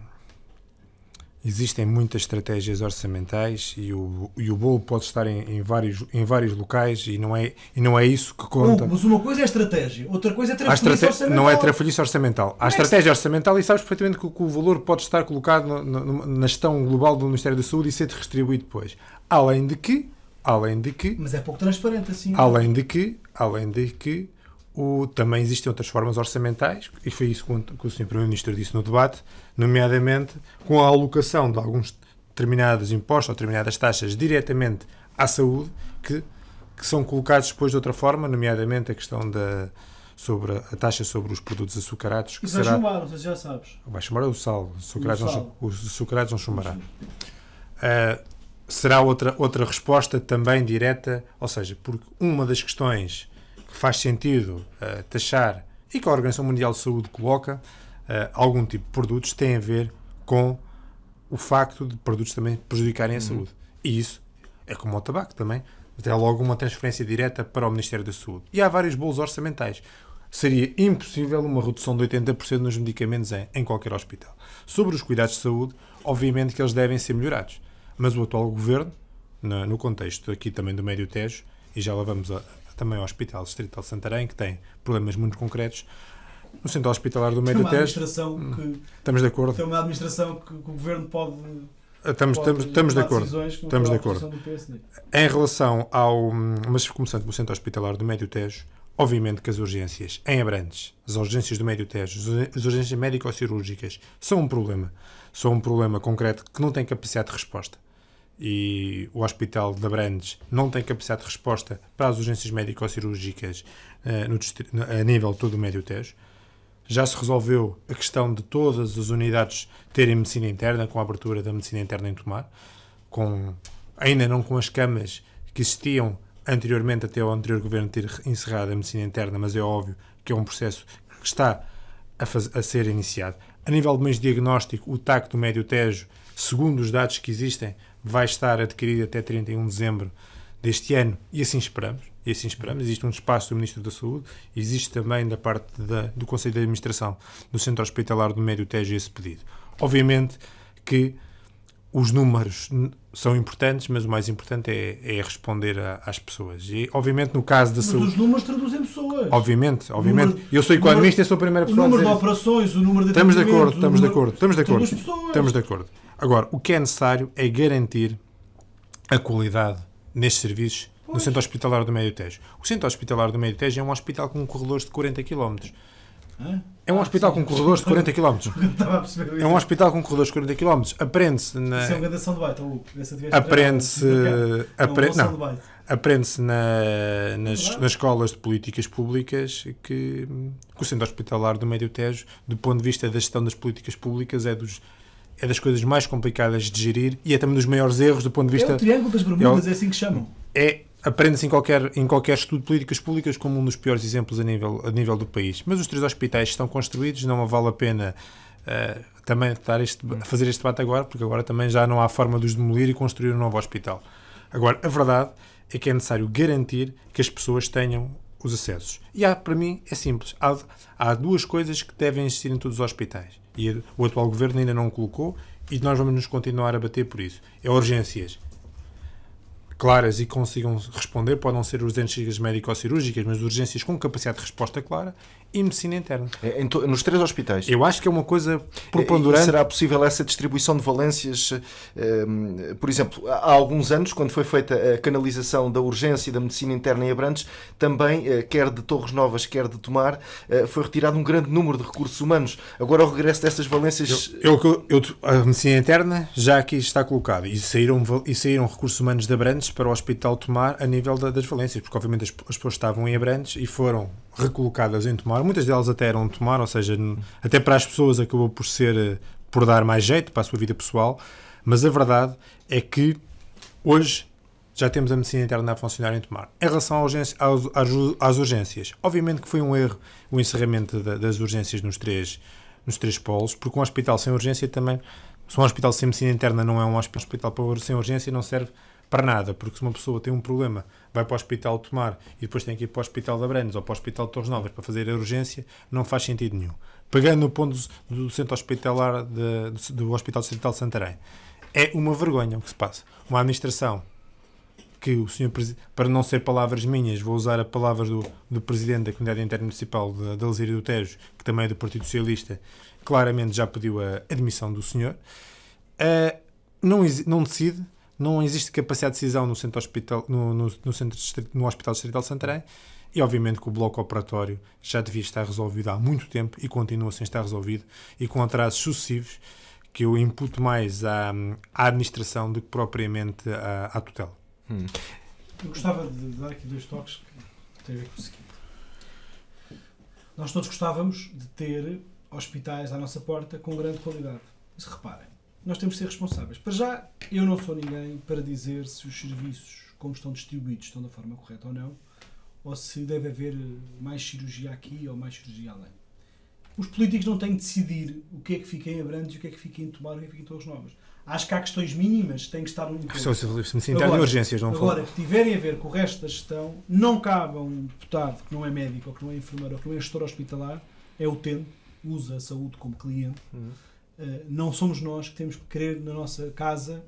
[SPEAKER 2] Existem muitas estratégias orçamentais e o, e o bolo pode estar em, em, vários, em vários locais e não, é, e não é isso que conta. mas
[SPEAKER 3] uma coisa é estratégia, outra coisa é trafolhice estrate... orçamental. Não é trafolhice orçamental. Há é estratégia
[SPEAKER 2] isso? orçamental e sabes perfeitamente que, que, o valor pode estar colocado no, no, na gestão global do Ministério da Saúde e ser redistribuído depois. Além de que. Além de que. Mas é pouco transparente assim. É? Além de que. Além de que o, também existem outras formas orçamentais, e foi isso que o Sr. Primeiro-Ministro disse no debate, nomeadamente com a alocação de alguns determinados impostos ou determinadas taxas diretamente à saúde, que, que são colocados depois de outra forma, nomeadamente a questão da, sobre a taxa sobre os produtos açucarados. Que Isso será... vai você já sabes. Vai chumbar o sal. Os açucarados, sal. Não, os açucarados não chumbará. Uh, será outra, outra resposta também direta, ou seja, porque uma das questões faz sentido uh, taxar e que a Organização Mundial de Saúde coloca uh, algum tipo de produtos tem a ver com o facto de produtos também prejudicarem a uhum. saúde. E isso é como o tabaco também. Até logo uma transferência direta para o Ministério da Saúde. E há vários bolos orçamentais. Seria impossível uma redução de 80% nos medicamentos em, em qualquer hospital. Sobre os cuidados de saúde, obviamente que eles devem ser melhorados. Mas o atual governo, no, no contexto aqui também do Médio Tejo, e já lá vamos a, também ao Hospital Distrital de Santarém, que tem problemas muito concretos. No Centro Hospitalar do Meio da Teste. Hum, estamos de acordo. Tem
[SPEAKER 3] uma administração que, que o governo pode. Ah, estamos, pode estamos, estamos de acordo. Estamos de acordo.
[SPEAKER 2] Em relação ao. Hum, mas começando pelo Centro Hospitalar do Médio Tejo, Obviamente que as urgências em Abrantes, as urgências do Médio Tejo, as urgências médico-cirúrgicas são um problema. São um problema concreto que não tem capacidade de resposta e o Hospital de Abrantes não tem capacidade de resposta para as urgências médico-cirúrgicas eh, a nível todo o Médio Tejo. Já se resolveu a questão de todas as unidades terem medicina interna, com a abertura da medicina interna em Tomar, com, ainda não com as camas que existiam anteriormente até o anterior governo ter encerrado a medicina interna, mas é óbvio que é um processo que está a, a ser iniciado. A nível de meios diagnóstico, o TAC do Médio Tejo, segundo os dados que existem, vai estar adquirido até 31 de dezembro deste ano e assim esperamos. E assim esperamos. Existe um espaço do Ministro da Saúde, existe também da parte da, do Conselho de Administração do Centro Hospitalar do Médio Tejo esse pedido. Obviamente que os números são importantes, mas o mais importante é, é responder a, às pessoas. E, obviamente, no caso da saúde. Mas os números traduzem pessoas. Obviamente, obviamente. Número, eu sou economista número, e sou a primeira pessoa. O número a dizer de
[SPEAKER 3] operações, o número de Estamos de acordo, estamos de acordo, estamos de acordo. Estamos
[SPEAKER 2] de acordo. Agora, o que é necessário é garantir a qualidade nestes serviços pois. no Centro Hospitalar do Médio Tejo. O Centro Hospitalar do Médio Tejo é um hospital com corredores de 40 km. Hã? É um ah, hospital sim. com corredores de 40 km. é um hospital com corredores de 40 km. Aprende-se na. Isso é uma
[SPEAKER 3] gradação de baita, Hugo. Aprende-se. É Aprende-se na,
[SPEAKER 2] aprende na, nas, é nas escolas de políticas públicas que, que o Centro Hospitalar do Médio Tejo, do ponto de vista da gestão das políticas públicas, é dos é das coisas mais complicadas de gerir e é também dos maiores erros do ponto de vista. É o Triângulo das Bermudas, é, é, assim que chamam. É, aprende-se em qualquer, em qualquer estudo de políticas públicas como um dos piores exemplos a nível, a nível do país. Mas os três hospitais estão construídos, não vale a pena uh, também estar este, hum. fazer este debate agora, porque agora também já não há forma de os demolir e construir um novo hospital. Agora, a verdade é que é necessário garantir que as pessoas tenham os acessos. E há, para mim, é simples. Há, há duas coisas que devem existir em todos os hospitais. E o atual governo ainda não colocou e nós vamos nos continuar a bater por isso. É urgências claras e consigam responder, podem ser urgências médico-cirúrgicas, mas urgências com capacidade de resposta clara e medicina interna.
[SPEAKER 1] É, nos três hospitais? Eu acho que é uma coisa é, preponderante. E será possível essa distribuição de valências? Um, ehm, por exemplo, há alguns anos, quando foi feita a canalização da urgência e da medicina interna em Abrantes, também, eh, quer de Torres Novas, quer de Tomar, eh, foi retirado um grande número de recursos humanos. Agora, o regresso dessas valências... Eu, eu, eu,
[SPEAKER 2] a medicina interna já aqui está colocada e saíram, e saíram recursos humanos de Abrantes para o Hospital Tomar a nível da, das valências, porque obviamente as, as pessoas estavam em Abrantes e foram recolocadas em tomar, muitas delas até eram tomar, ou seja, até para as pessoas acabou por ser eh, por dar mais jeito para a sua vida pessoal, mas a verdade é que hoje já temos a medicina interna a funcionar em tomar. Em relação às, urgências, obviamente que foi um erro o encerramento das urgências nos três, nos três polos, porque um hospital sem urgência também, se um hospital sem medicina interna não é um hospital para, sem urgência, não serve para nada, porque se uma pessoa tem um problema, vai para o hospital tomar e depois tem que ir para o hospital da Brenes ou para o hospital de Torres Novas para fazer a urgência, não faz sentido nenhum. Pegando no ponto do, do centro hospitalar de, do Hospital Distrital de Santarém, é uma vergonha o que se passa. Uma administração que o senhor para não ser palavras minhas, vou usar a palavras do, do presidente da Comunidade Intermunicipal de, de do Tejo, que também é do Partido Socialista, claramente já pediu a admissão do senhor, uh, não, não decide não existe capacidade de decisão no centro hospital, no, no, no centro distrito, no hospital distrital de Santarém e obviamente que o bloco operatório já devia estar resolvido há muito tempo e continua sem estar resolvido e com atrasos sucessivos que eu imputo mais à, à administração do que propriamente à, à tutela.
[SPEAKER 1] Hum.
[SPEAKER 3] Eu gostava de dar aqui dois toques que têm a ver com o seguinte. Nós todos gostávamos de ter hospitais à nossa porta com grande qualidade. Isso reparem nós temos de ser responsáveis. Para já, eu não sou ninguém para dizer se os serviços, como estão distribuídos, estão da forma correta ou não, ou se deve haver eh, mais cirurgia aqui ou mais cirurgia além. Os políticos não têm de decidir o que é que fica em Abrantes, o que é que fica em Tomar, o que é que fica em Torres Novas. Acho que há questões mínimas que têm que estar no. se me e urgências, não Agora, que tiverem a ver com o resto da gestão, não cabe a um deputado que não é médico, ou que não é enfermeiro, ou que não é gestor hospitalar, é utente, usa a saúde como cliente. Uhum eh, não somos nós que temos que querer na nossa casa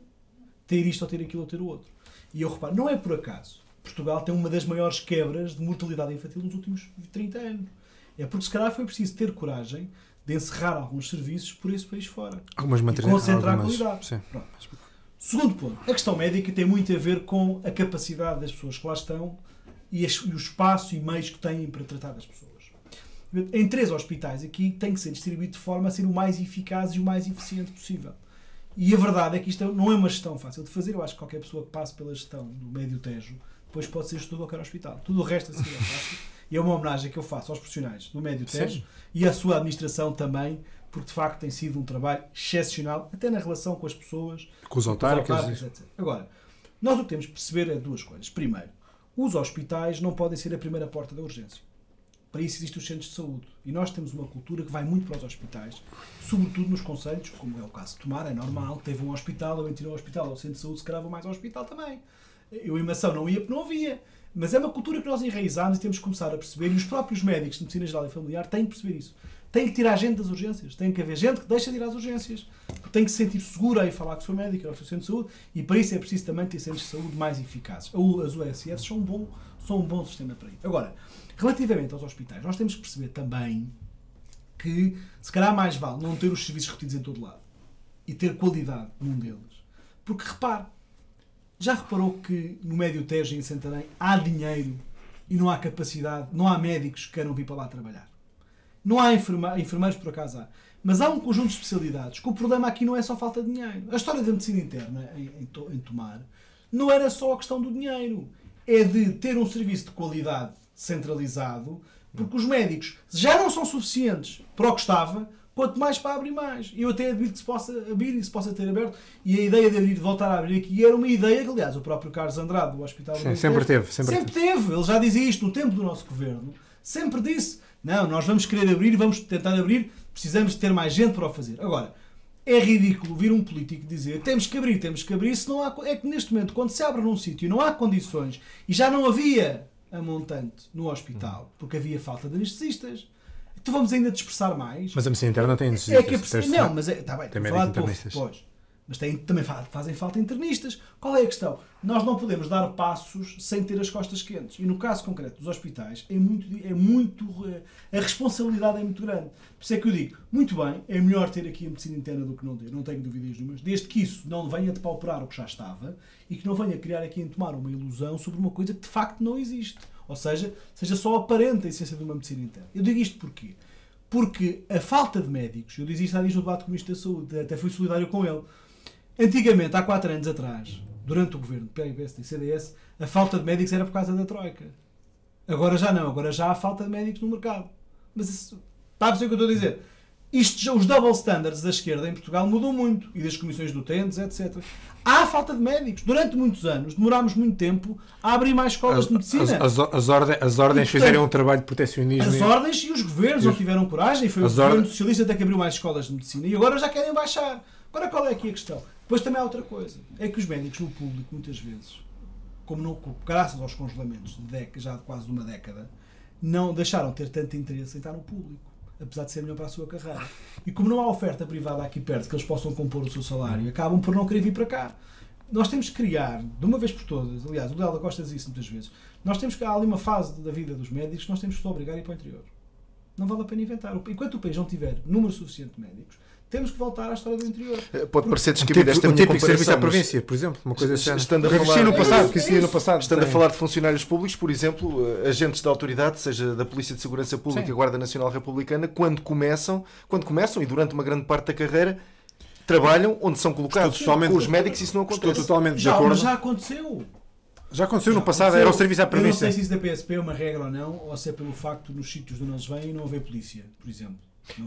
[SPEAKER 3] ter isto ou ter aquilo ou ter o outro. E eu reparo, não é por acaso. Portugal tem uma das maiores quebras de mortalidade infantil nos últimos 30 anos. É porque se calhar foi preciso ter coragem de encerrar alguns serviços por esse país fora. Algumas matérias Concentrar algumas, a qualidade. Sim. Segundo ponto, a questão médica tem muito a ver com a capacidade das pessoas que lá estão e, as, e o espaço e meios que têm para tratar das pessoas em três hospitais aqui tem que ser distribuído de forma a ser o mais eficaz e o mais eficiente possível. E a verdade é que isto é, não é uma gestão fácil de fazer. Eu acho que qualquer pessoa que passe pela gestão do Médio Tejo depois pode ser gestor de qualquer hospital. Tudo o resto assim é fácil. E é uma homenagem que eu faço aos profissionais do Médio Tejo Sim. e à sua administração também, porque de facto tem sido um trabalho excepcional, até na relação com as pessoas, com os autárquicos, etc. Agora, nós o que temos que perceber é duas coisas. Primeiro, os hospitais não podem ser a primeira porta da urgência. Para isso existem os centros de saúde. E nós temos uma cultura que vai muito para os hospitais, sobretudo nos conselhos, como é o caso de Tomar, é normal, teve um hospital, eu entrei ao hospital, ao centro de saúde, se calhar vou mais ao hospital também. Eu em Maçã não ia porque não havia. Mas é uma cultura que nós enraizamos e temos que começar a perceber, e os próprios médicos de medicina geral e familiar têm que perceber isso. Tem que tirar gente das urgências, tem que haver gente que deixa de ir às urgências, tem que se sentir segura e falar com o seu médico, ou o seu centro de saúde, e para isso é preciso também ter centros de saúde mais eficazes. As USS são um bom, são um bom sistema para isso. Agora, Relativamente aos hospitais, nós temos que perceber também que se calhar mais vale não ter os serviços repetidos em todo lado e ter qualidade num deles. Porque repare, já reparou que no Médio Tejo e em Santarém há dinheiro e não há capacidade, não há médicos que queiram vir para lá trabalhar. Não há enfermeiros, por acaso há. Mas há um conjunto de especialidades que o problema aqui não é só falta de dinheiro. A história da medicina interna em, em, em Tomar não era só a questão do dinheiro. É de ter um serviço de qualidade centralizado, porque os médicos já não são suficientes para o que estava, quanto mais para abrir mais. E eu até admito que se possa abrir e se possa ter aberto. E a ideia de abrir, de voltar a abrir aqui era uma ideia que, aliás, o próprio Carlos Andrade, do Hospital Sim, do sempre teve. Sempre, sempre teve. teve. Ele já dizia isto no tempo do nosso governo. Sempre disse: não, nós vamos querer abrir, vamos tentar abrir, precisamos de ter mais gente para o fazer. Agora, é ridículo vir um político dizer temos que abrir, temos que abrir, se não há. É que neste momento, quando se abre num sítio e não há condições e já não havia a montante no hospital hum. porque havia falta de anestesistas. Então vamos ainda dispersar mais. Mas a medicina interna tem é anestesistas. É que é preciso, não, mas está é, tá bem, tem falar de mas tem, também fazem falta internistas. Qual é a questão? Nós não podemos dar passos sem ter as costas quentes. E no caso concreto dos hospitais, é muito, é muito eh, a responsabilidade é muito grande. Por isso é que eu digo, muito bem, é melhor ter aqui a medicina interna do que não ter, não tenho dúvidas nenhumas, desde que isso não venha de pauperar o que já estava e que não venha criar aqui em tomar uma ilusão sobre uma coisa que de facto não existe. Ou seja, seja só aparente a essência de uma medicina interna. Eu digo isto porquê? Porque a falta de médicos, eu disse isto há dias no debate com o Ministro da Saúde, até fui solidário com ele. Antigamente, há 4 anos atrás, durante o governo de e CDS, a falta de médicos era por causa da Troika. Agora já não, agora já há falta de médicos no mercado. Mas isso, está a perceber o que eu estou a dizer? Isto, os double standards da esquerda em Portugal mudou muito, e das comissões de utentes, etc. Há falta de médicos. Durante muitos anos, demorámos muito tempo a abrir mais escolas as, de medicina. As,
[SPEAKER 2] as, as, as ordens e, fizeram é um trabalho de protecionismo. As ordens
[SPEAKER 3] e os governos não tiveram coragem, e foi as o governo socialista até que abriu mais escolas de medicina, e agora já querem baixar. Agora qual é aqui a questão? Depois também há outra coisa. É que os médicos no público, muitas vezes, como não, graças aos congelamentos de já de quase uma década, não deixaram de ter tanto interesse em estar no público apesar de ser melhor para a sua carreira. E como não há oferta privada aqui perto que eles possam compor o seu salário, acabam por não querer vir para cá. Nós temos que criar, de uma vez por todas, aliás, o Dela gosta disso muitas vezes, nós temos que, há ali uma fase da vida dos médicos que nós temos que obrigar a ir para o interior. Não vale a pena inventar. Enquanto o país não tiver número suficiente de médicos, temos que voltar à história do interior. Eh, pode
[SPEAKER 2] parecer descabida esta minha típico serviço à província, por exemplo, uma coisa assim. Estando a falar, no passado, que no passado. a falar
[SPEAKER 1] de funcionários públicos, por exemplo, eh, agentes da autoridade, seja da Polícia de Segurança Pública, Guarda Nacional Republicana, quando começam, quando começam e durante uma grande parte da carreira, trabalham onde são colocados. Com os médicos isso não acontece. Estou totalmente de acordo. já
[SPEAKER 3] aconteceu.
[SPEAKER 1] Já aconteceu no passado, era o serviço à província. Eu não sei se isso
[SPEAKER 3] da PSP é uma regra ou não, ou se é pelo facto de nos sítios onde eles vêm não haver polícia, por exemplo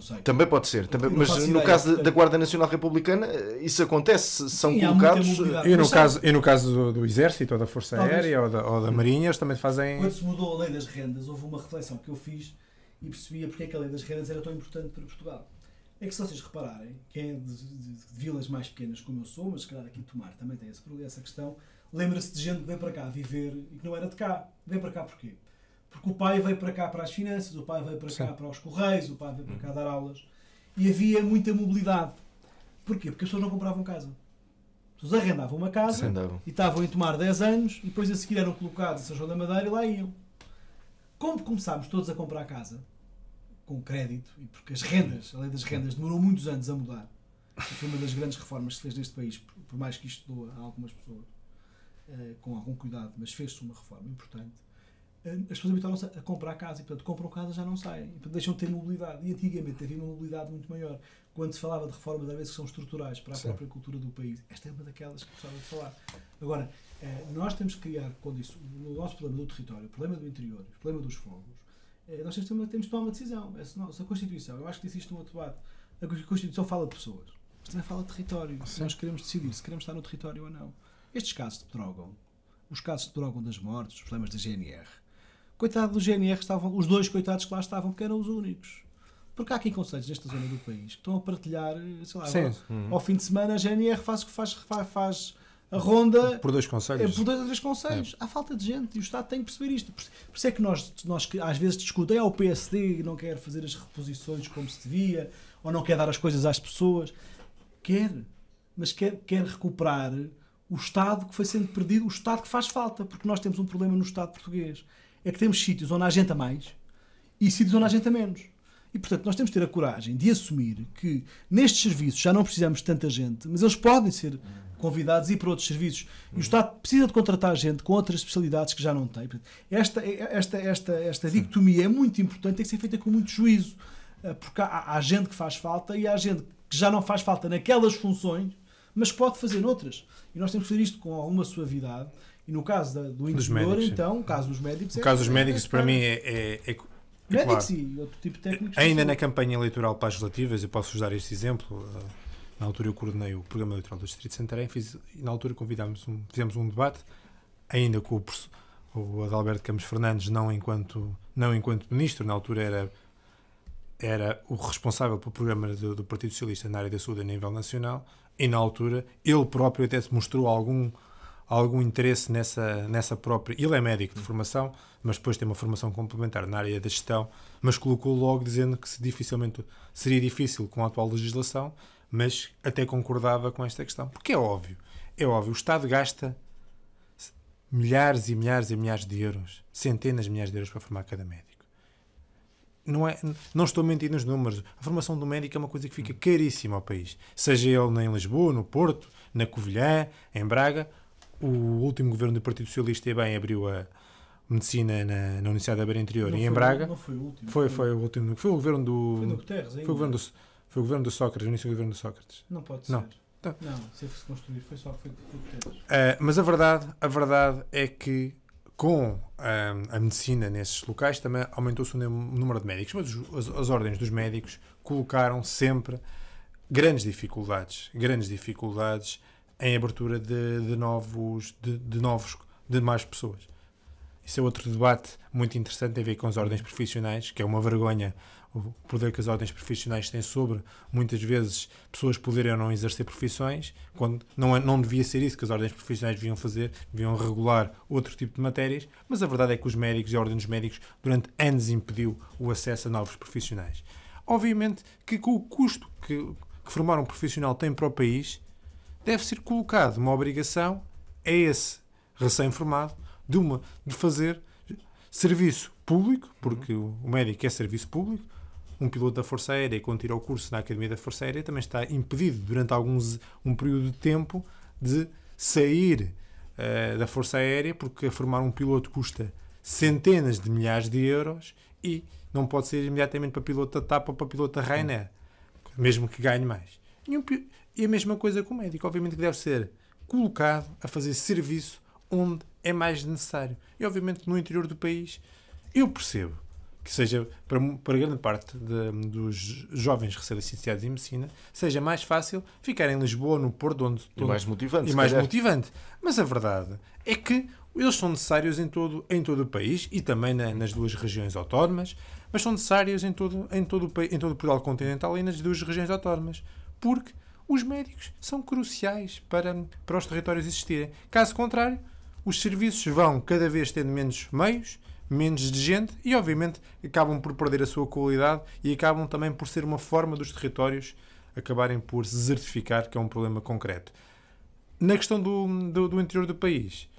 [SPEAKER 3] sei. Também pode ser, também, mas no ideia, caso porque... da Guarda
[SPEAKER 1] Nacional Republicana eh, isso acontece, são Sim, colocados.
[SPEAKER 3] E no, caso,
[SPEAKER 2] e no caso do, do Exército ou da Força Talvez. Aérea ou da, ou da Marinha, eles também fazem. Quando se
[SPEAKER 3] mudou a lei das rendas, houve uma reflexão que eu fiz e percebia porque é que a lei das rendas era tão importante para Portugal. É que se vocês repararem, quem é de, de, de vilas mais pequenas como eu sou, mas se calhar aqui Tomar também tem essa, essa questão, lembra-se de gente que veio para cá viver e que não era de cá. Vem para cá porquê? Porque o pai veio para cá para as finanças, o pai veio para Sim. cá para os correios, o pai veio para cá uhum. dar aulas. E havia muita mobilidade. Porquê? Porque as pessoas não compravam casa. As pessoas arrendavam uma casa e estavam em tomar 10 anos e depois a seguir eram colocados em São João da Madeira e lá iam. Como começámos todos a comprar casa, com crédito, e porque as rendas, a lei das rendas demorou muitos anos a mudar, foi uma das grandes reformas que se fez neste país, por mais que isto doa a algumas pessoas, eh, com algum cuidado, mas fez-se uma reforma importante. Eh, as pessoas habituaram-se a comprar casa e, portanto, compram casa já não saem. E, portanto, deixam de ter mobilidade. E antigamente havia uma mobilidade muito maior. Quando se falava de reformas, às vezes, que são estruturais para a Sim. própria cultura do país, esta é uma daquelas que gostava de falar. Agora, eh, nós temos que criar, quando isso, o nosso problema do território, o problema do interior, o problema dos fogos, eh, nós temos, temos, de tomar uma decisão. É essa a Constituição, eu acho que existe um outro debate, a Constituição fala de pessoas, mas também fala de território. Sim. Nós queremos decidir se queremos estar no território ou não. Estes casos de drogam, os casos de drogam das mortes, os problemas da GNR, Coitado do GNR, estavam os dois coitados que lá estavam, porque eram os únicos. Porque há aqui conselhos nesta zona do país que estão a partilhar, sei lá, uhum. ao fim de semana a GNR faz o que faz, faz, a ronda. Por dois conselhos. É, por dois ou três conselhos. É. Há falta de gente e o Estado tem que perceber isto. Por, por isso é que nós, nós às vezes discutem, é o PSD não quer fazer as reposições como se devia, ou não quer dar as coisas às pessoas. Quer, mas quer, quer recuperar o Estado que foi sendo perdido, o Estado que faz falta, porque nós temos um problema no Estado português é que temos sítios onde há gente a mais e sítios onde há gente a menos. E, portanto, nós temos que ter a coragem de assumir que nestes serviços já não precisamos de tanta gente, mas eles podem ser convidados e ir para outros serviços. E o Estado precisa de contratar gente com outras especialidades que já não tem. Esta, esta, esta, esta dicotomia é muito importante, tem que ser feita com muito juízo, eh, porque há, há gente que faz falta e há gente que já não faz falta naquelas funções, mas pode fazer outras. E nós temos que fazer isto com alguma suavidade e no caso da, do investidor, então, o caso dos médicos. É o é caso dos é médicos, para mim, é, é, é Médicos claro. e outro tipo de técnicos. Ainda na
[SPEAKER 2] campanha eleitoral para as legislativas, eu posso-vos dar este exemplo. Ah, na altura eu coordenei o programa eleitoral do Distrito de Santarém fiz, e na altura convidámos um, fizemos um debate, ainda com o, o Adalberto Campos Fernandes, não enquanto, não enquanto ministro, na altura era, era o responsável pelo programa do, do Partido Socialista na área da saúde a nível nacional, e na altura ele próprio até se mostrou algum algum interesse nessa, nessa própria. Ele é médico de formação, mas depois tem uma formação complementar na área da gestão, mas colocou logo dizendo que se dificilmente seria difícil com a atual legislação, mas até concordava com esta questão, porque é óbvio, é óbvio, o Estado gasta milhares e milhares e milhares de euros, centenas de milhares de euros para formar cada médico. Não, é, não estou mentindo nos números. A formação do médico é uma coisa que fica caríssima ao país. Seja ele em Lisboa, no Porto, na Covilhã, em Braga, o último governo do Partido Socialista, e bem, abriu a medicina na, na Universidade da Beira Interior não e em Braga. não foi o último. Foi, foi, foi o último. Foi o governo do. Foi Guterres, Foi o governo do, foi o governo do Sócrates, o início do governo do Sócrates. Não pode ser. Não,
[SPEAKER 3] tá. não se fosse construir, foi só foi, foi Guterres.
[SPEAKER 2] Uh, mas a verdade, a verdade é que com a, ah, a medicina nesses locais também aumentou-se o número de médicos, mas os, as, as, ordens dos médicos colocaram sempre grandes dificuldades, grandes dificuldades em abertura de, de novos, de, de, novos, de mais pessoas. Isso é outro debate muito interessante, tem a ver com as ordens profissionais, que é uma vergonha o poder que as ordens profissionais têm sobre, muitas vezes, pessoas poderem ou não exercer profissões, quando não, é, não devia ser isso que as ordens profissionais deviam fazer, deviam regular outro tipo de matérias, mas a verdade é que os médicos e a ordem dos médicos durante anos impediu o acesso a novos profissionais. Obviamente que com o custo que, que formar um profissional tem para o país, deve ser colocado uma obrigação a esse recém-formado de, de fazer serviço público, porque uhum. o médico é serviço público, um piloto da Força Aérea, quando tira o curso na Academia da Força Aérea, também está impedido durante alguns, um período de tempo de sair uh, da Força Aérea, porque formar um piloto custa centenas de milhares de euros e não pode ser imediatamente para piloto da TAP ou para piloto da Ryanair, mesmo que ganhe mais. E a mesma coisa com o médico. Obviamente que deve ser colocado a fazer serviço onde é mais necessário. E obviamente no interior do país eu percebo que seja para, para grande parte de, dos jovens recém-licenciados em medicina, seja mais fácil ficar em Lisboa, no Porto, onde e mais motivante. E mais calhar. motivante. Mas a verdade é que eles são necessários em todo, em todo o país e também na, nas duas regiões autónomas, mas são necessários em todo, em todo, em todo o Portugal continental e nas duas regiões autónomas porque os médicos são cruciais para, para os territórios existirem. Caso contrário, os serviços vão cada vez tendo menos meios, menos de gente e, obviamente, acabam por perder a sua qualidade e acabam também por ser uma forma dos territórios acabarem por se desertificar, que é um problema concreto. Na questão do, do, do interior do país,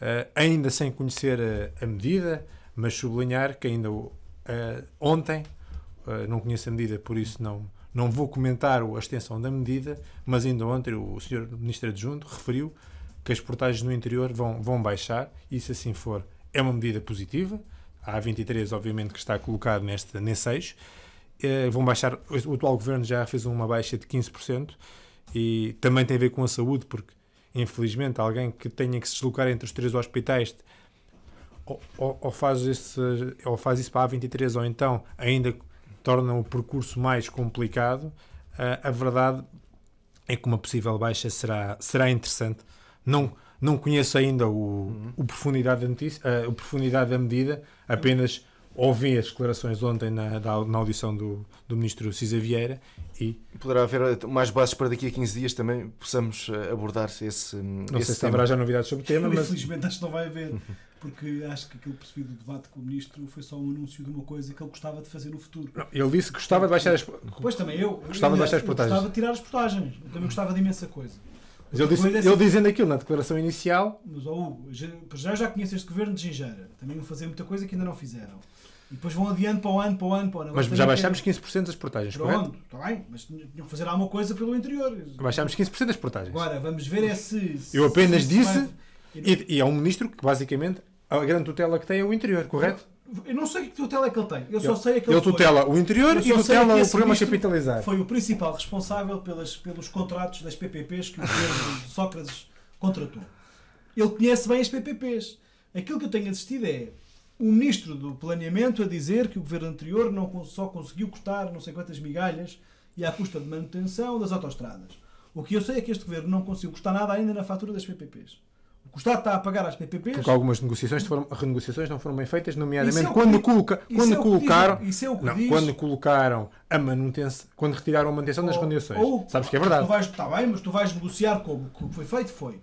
[SPEAKER 2] uh, ainda sem conhecer a, eh, a, medida, mas sublinhar que ainda uh, ontem, uh, não conheço a medida, por isso não, não vou comentar a extensão da medida, mas ainda ontem o Sr. Ministro Adjunto referiu que as portagens no interior vão, vão baixar e, se assim for, é uma medida positiva. A A23, obviamente, que está colocado neste, nesse eixo. Eh, vão baixar, o atual governo já fez uma baixa de 15% e também tem a ver com a saúde, porque infelizmente alguém que tenha que se deslocar entre os três hospitais ou, ou, ou faz, esse, ou faz isso para a A23 ou então ainda tornam o percurso mais complicado, ah, a verdade é que uma possível baixa será, será interessante. Não, não conheço ainda o, uhum. o, profundidade, da notícia, a ah, profundidade da medida, apenas ouvi as declarações ontem na, na
[SPEAKER 1] audição do, do ministro Cisa Vieira e... Poderá haver eh, mais bases para daqui a 15 dias também possamos eh, abordar esse Não sei se haverá já novidades sobre o tema, mas... Infelizmente
[SPEAKER 3] acho que não vai haver, porque acho que aquilo percebido do debate com o ministro foi só um anúncio de uma coisa que ele gostava de fazer no futuro. Não,
[SPEAKER 2] ele disse que gostava de baixar as...
[SPEAKER 3] Pois também eu. Gostava eu, de baixar as portagens. Gostava de tirar as portagens. Eu também gostava de imensa coisa.
[SPEAKER 2] Mas ele, disse, é ele assim- dizendo aquilo na declaração inicial.
[SPEAKER 3] Mas, oh, já, já conheço este governo de Gingeira. Também não fazer muita coisa que ainda não fizeram. E depois vão adiando para o ano, para o ano, para o ano. Mas já baixámos que...
[SPEAKER 2] 15% das portagens, Pronto,
[SPEAKER 3] correto? está bem, mas tinham que fazer alguma coisa pelo interior.
[SPEAKER 2] Baixámos 15% das portagens. Agora,
[SPEAKER 3] vamos ver é se... Eu apenas se disse, e,
[SPEAKER 2] e é um ministro que basicamente, a grande tutela que tem é o interior, correto?
[SPEAKER 3] Eu não sei que tutela é que ele tem. Eu, só sei é que ele, tutela foi. o interior e tutela o programa capitalizar. Foi o principal responsável pelas, pelos contratos das PPPs que o governo de Sócrates contratou. Ele conhece bem as PPPs. Aquilo que eu tenho assistido é o ministro do Planeamento a dizer que o governo anterior não só conseguiu cortar não sei quantas migalhas e à custa de manutenção das autostradas. O que eu sei é que este governo não conseguiu custar nada ainda na fatura das PPPs. O Estado está a pagar as PPPs. Porque algumas
[SPEAKER 2] negociações, foram, renegociações não foram bem feitas, nomeadamente é quando, é colocaram. É não, quando colocaram a manutenção. Quando retiraram a manutenção ou, das condições. Sabes que é verdade. Tu
[SPEAKER 3] vais, está bem, mas tu vais negociar como. O que foi feito foi.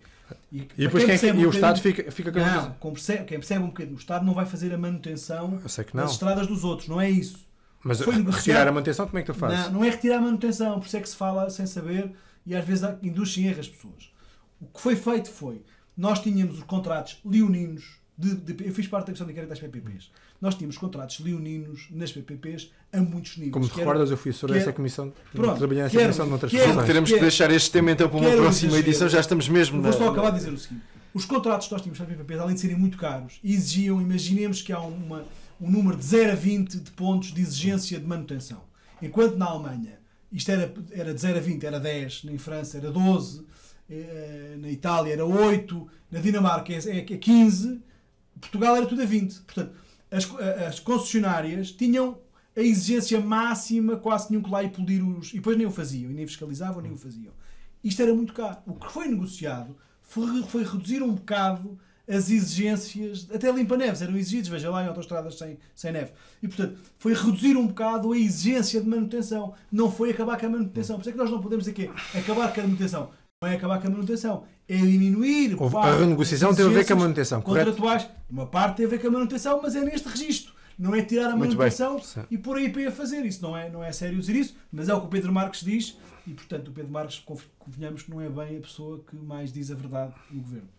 [SPEAKER 3] E, e depois quem, quem e o Estado fica, fica com Não, quem percebe, quem percebe um bocadinho, o Estado não vai fazer a manutenção das estradas dos outros, não é isso. Mas Foi retirar a manutenção, como é que tu fazes? Não, não é retirar a manutenção, por isso é que se fala sem saber e às vezes induzem erros as pessoas. O que foi feito foi, nós tínhamos os contratos leoninos, de, de eu fiz parte da Comissão de Inquérito das PPPs, nós tínhamos contratos leoninos nas PPPs a muitos níveis. Como te recordas, eu fui sobre quer, essa comissão, pronto, trabalhei nessa comissão noutras quer, quer Teremos que deixar este tema então para uma
[SPEAKER 1] próxima edição, já estamos mesmo... Vou só acabar
[SPEAKER 3] de dizer o seguinte, os contratos que nós tínhamos para PPPs, além de serem muito caros, exigiam, imaginemos que há uma, um número de 0 a 20 de pontos de exigência de manutenção. Enquanto na Alemanha isto era, era de 0 a 20, era 10, na França era 12, eh, eh, na Itália era 8, na Dinamarca é 15, é, é Portugal era tudo a 20. Portanto, as, eh, as concessionárias tinham a exigência máxima, quase tinham que lá e polir os. E depois nem o faziam, e nem fiscalizavam, nem o faziam. Isto era muito caro. O que foi negociado foi, foi reduzir um bocado as exigências, até limpa-neves eram exigidos, veja lá em autostradas sem, sem neve. E portanto, foi reduzir um bocado a exigência de manutenção, não foi acabar com a manutenção. Por isso é que nós não podemos dizer que é acabar com a manutenção. Não é acabar com a manutenção. É diminuir. a renegociação tem a ver com a manutenção, Contratuais. Correto? Uma parte tem a ver com a manutenção, mas é neste registro. Não é tirar a manutenção e pôr a IP a fazer. Isso não é, não é sério dizer isso, mas é o que o Pedro Marques diz e, portanto, o Pedro Marques, convenhamos que não é bem a pessoa que mais diz a verdade no governo.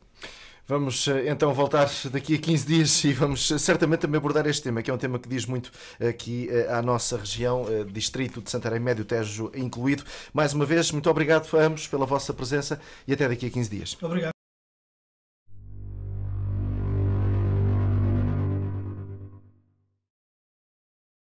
[SPEAKER 1] Vamos eh, então voltar daqui a 15 dias e vamos eh, certamente também abordar este tema, que é um tema que diz muito aqui eh, à nossa região, distrito de Santarém, Médio Tejo incluído. Mais uma vez, muito obrigado a ambos pela vossa presença e até daqui a 15 dias.
[SPEAKER 3] Obrigado.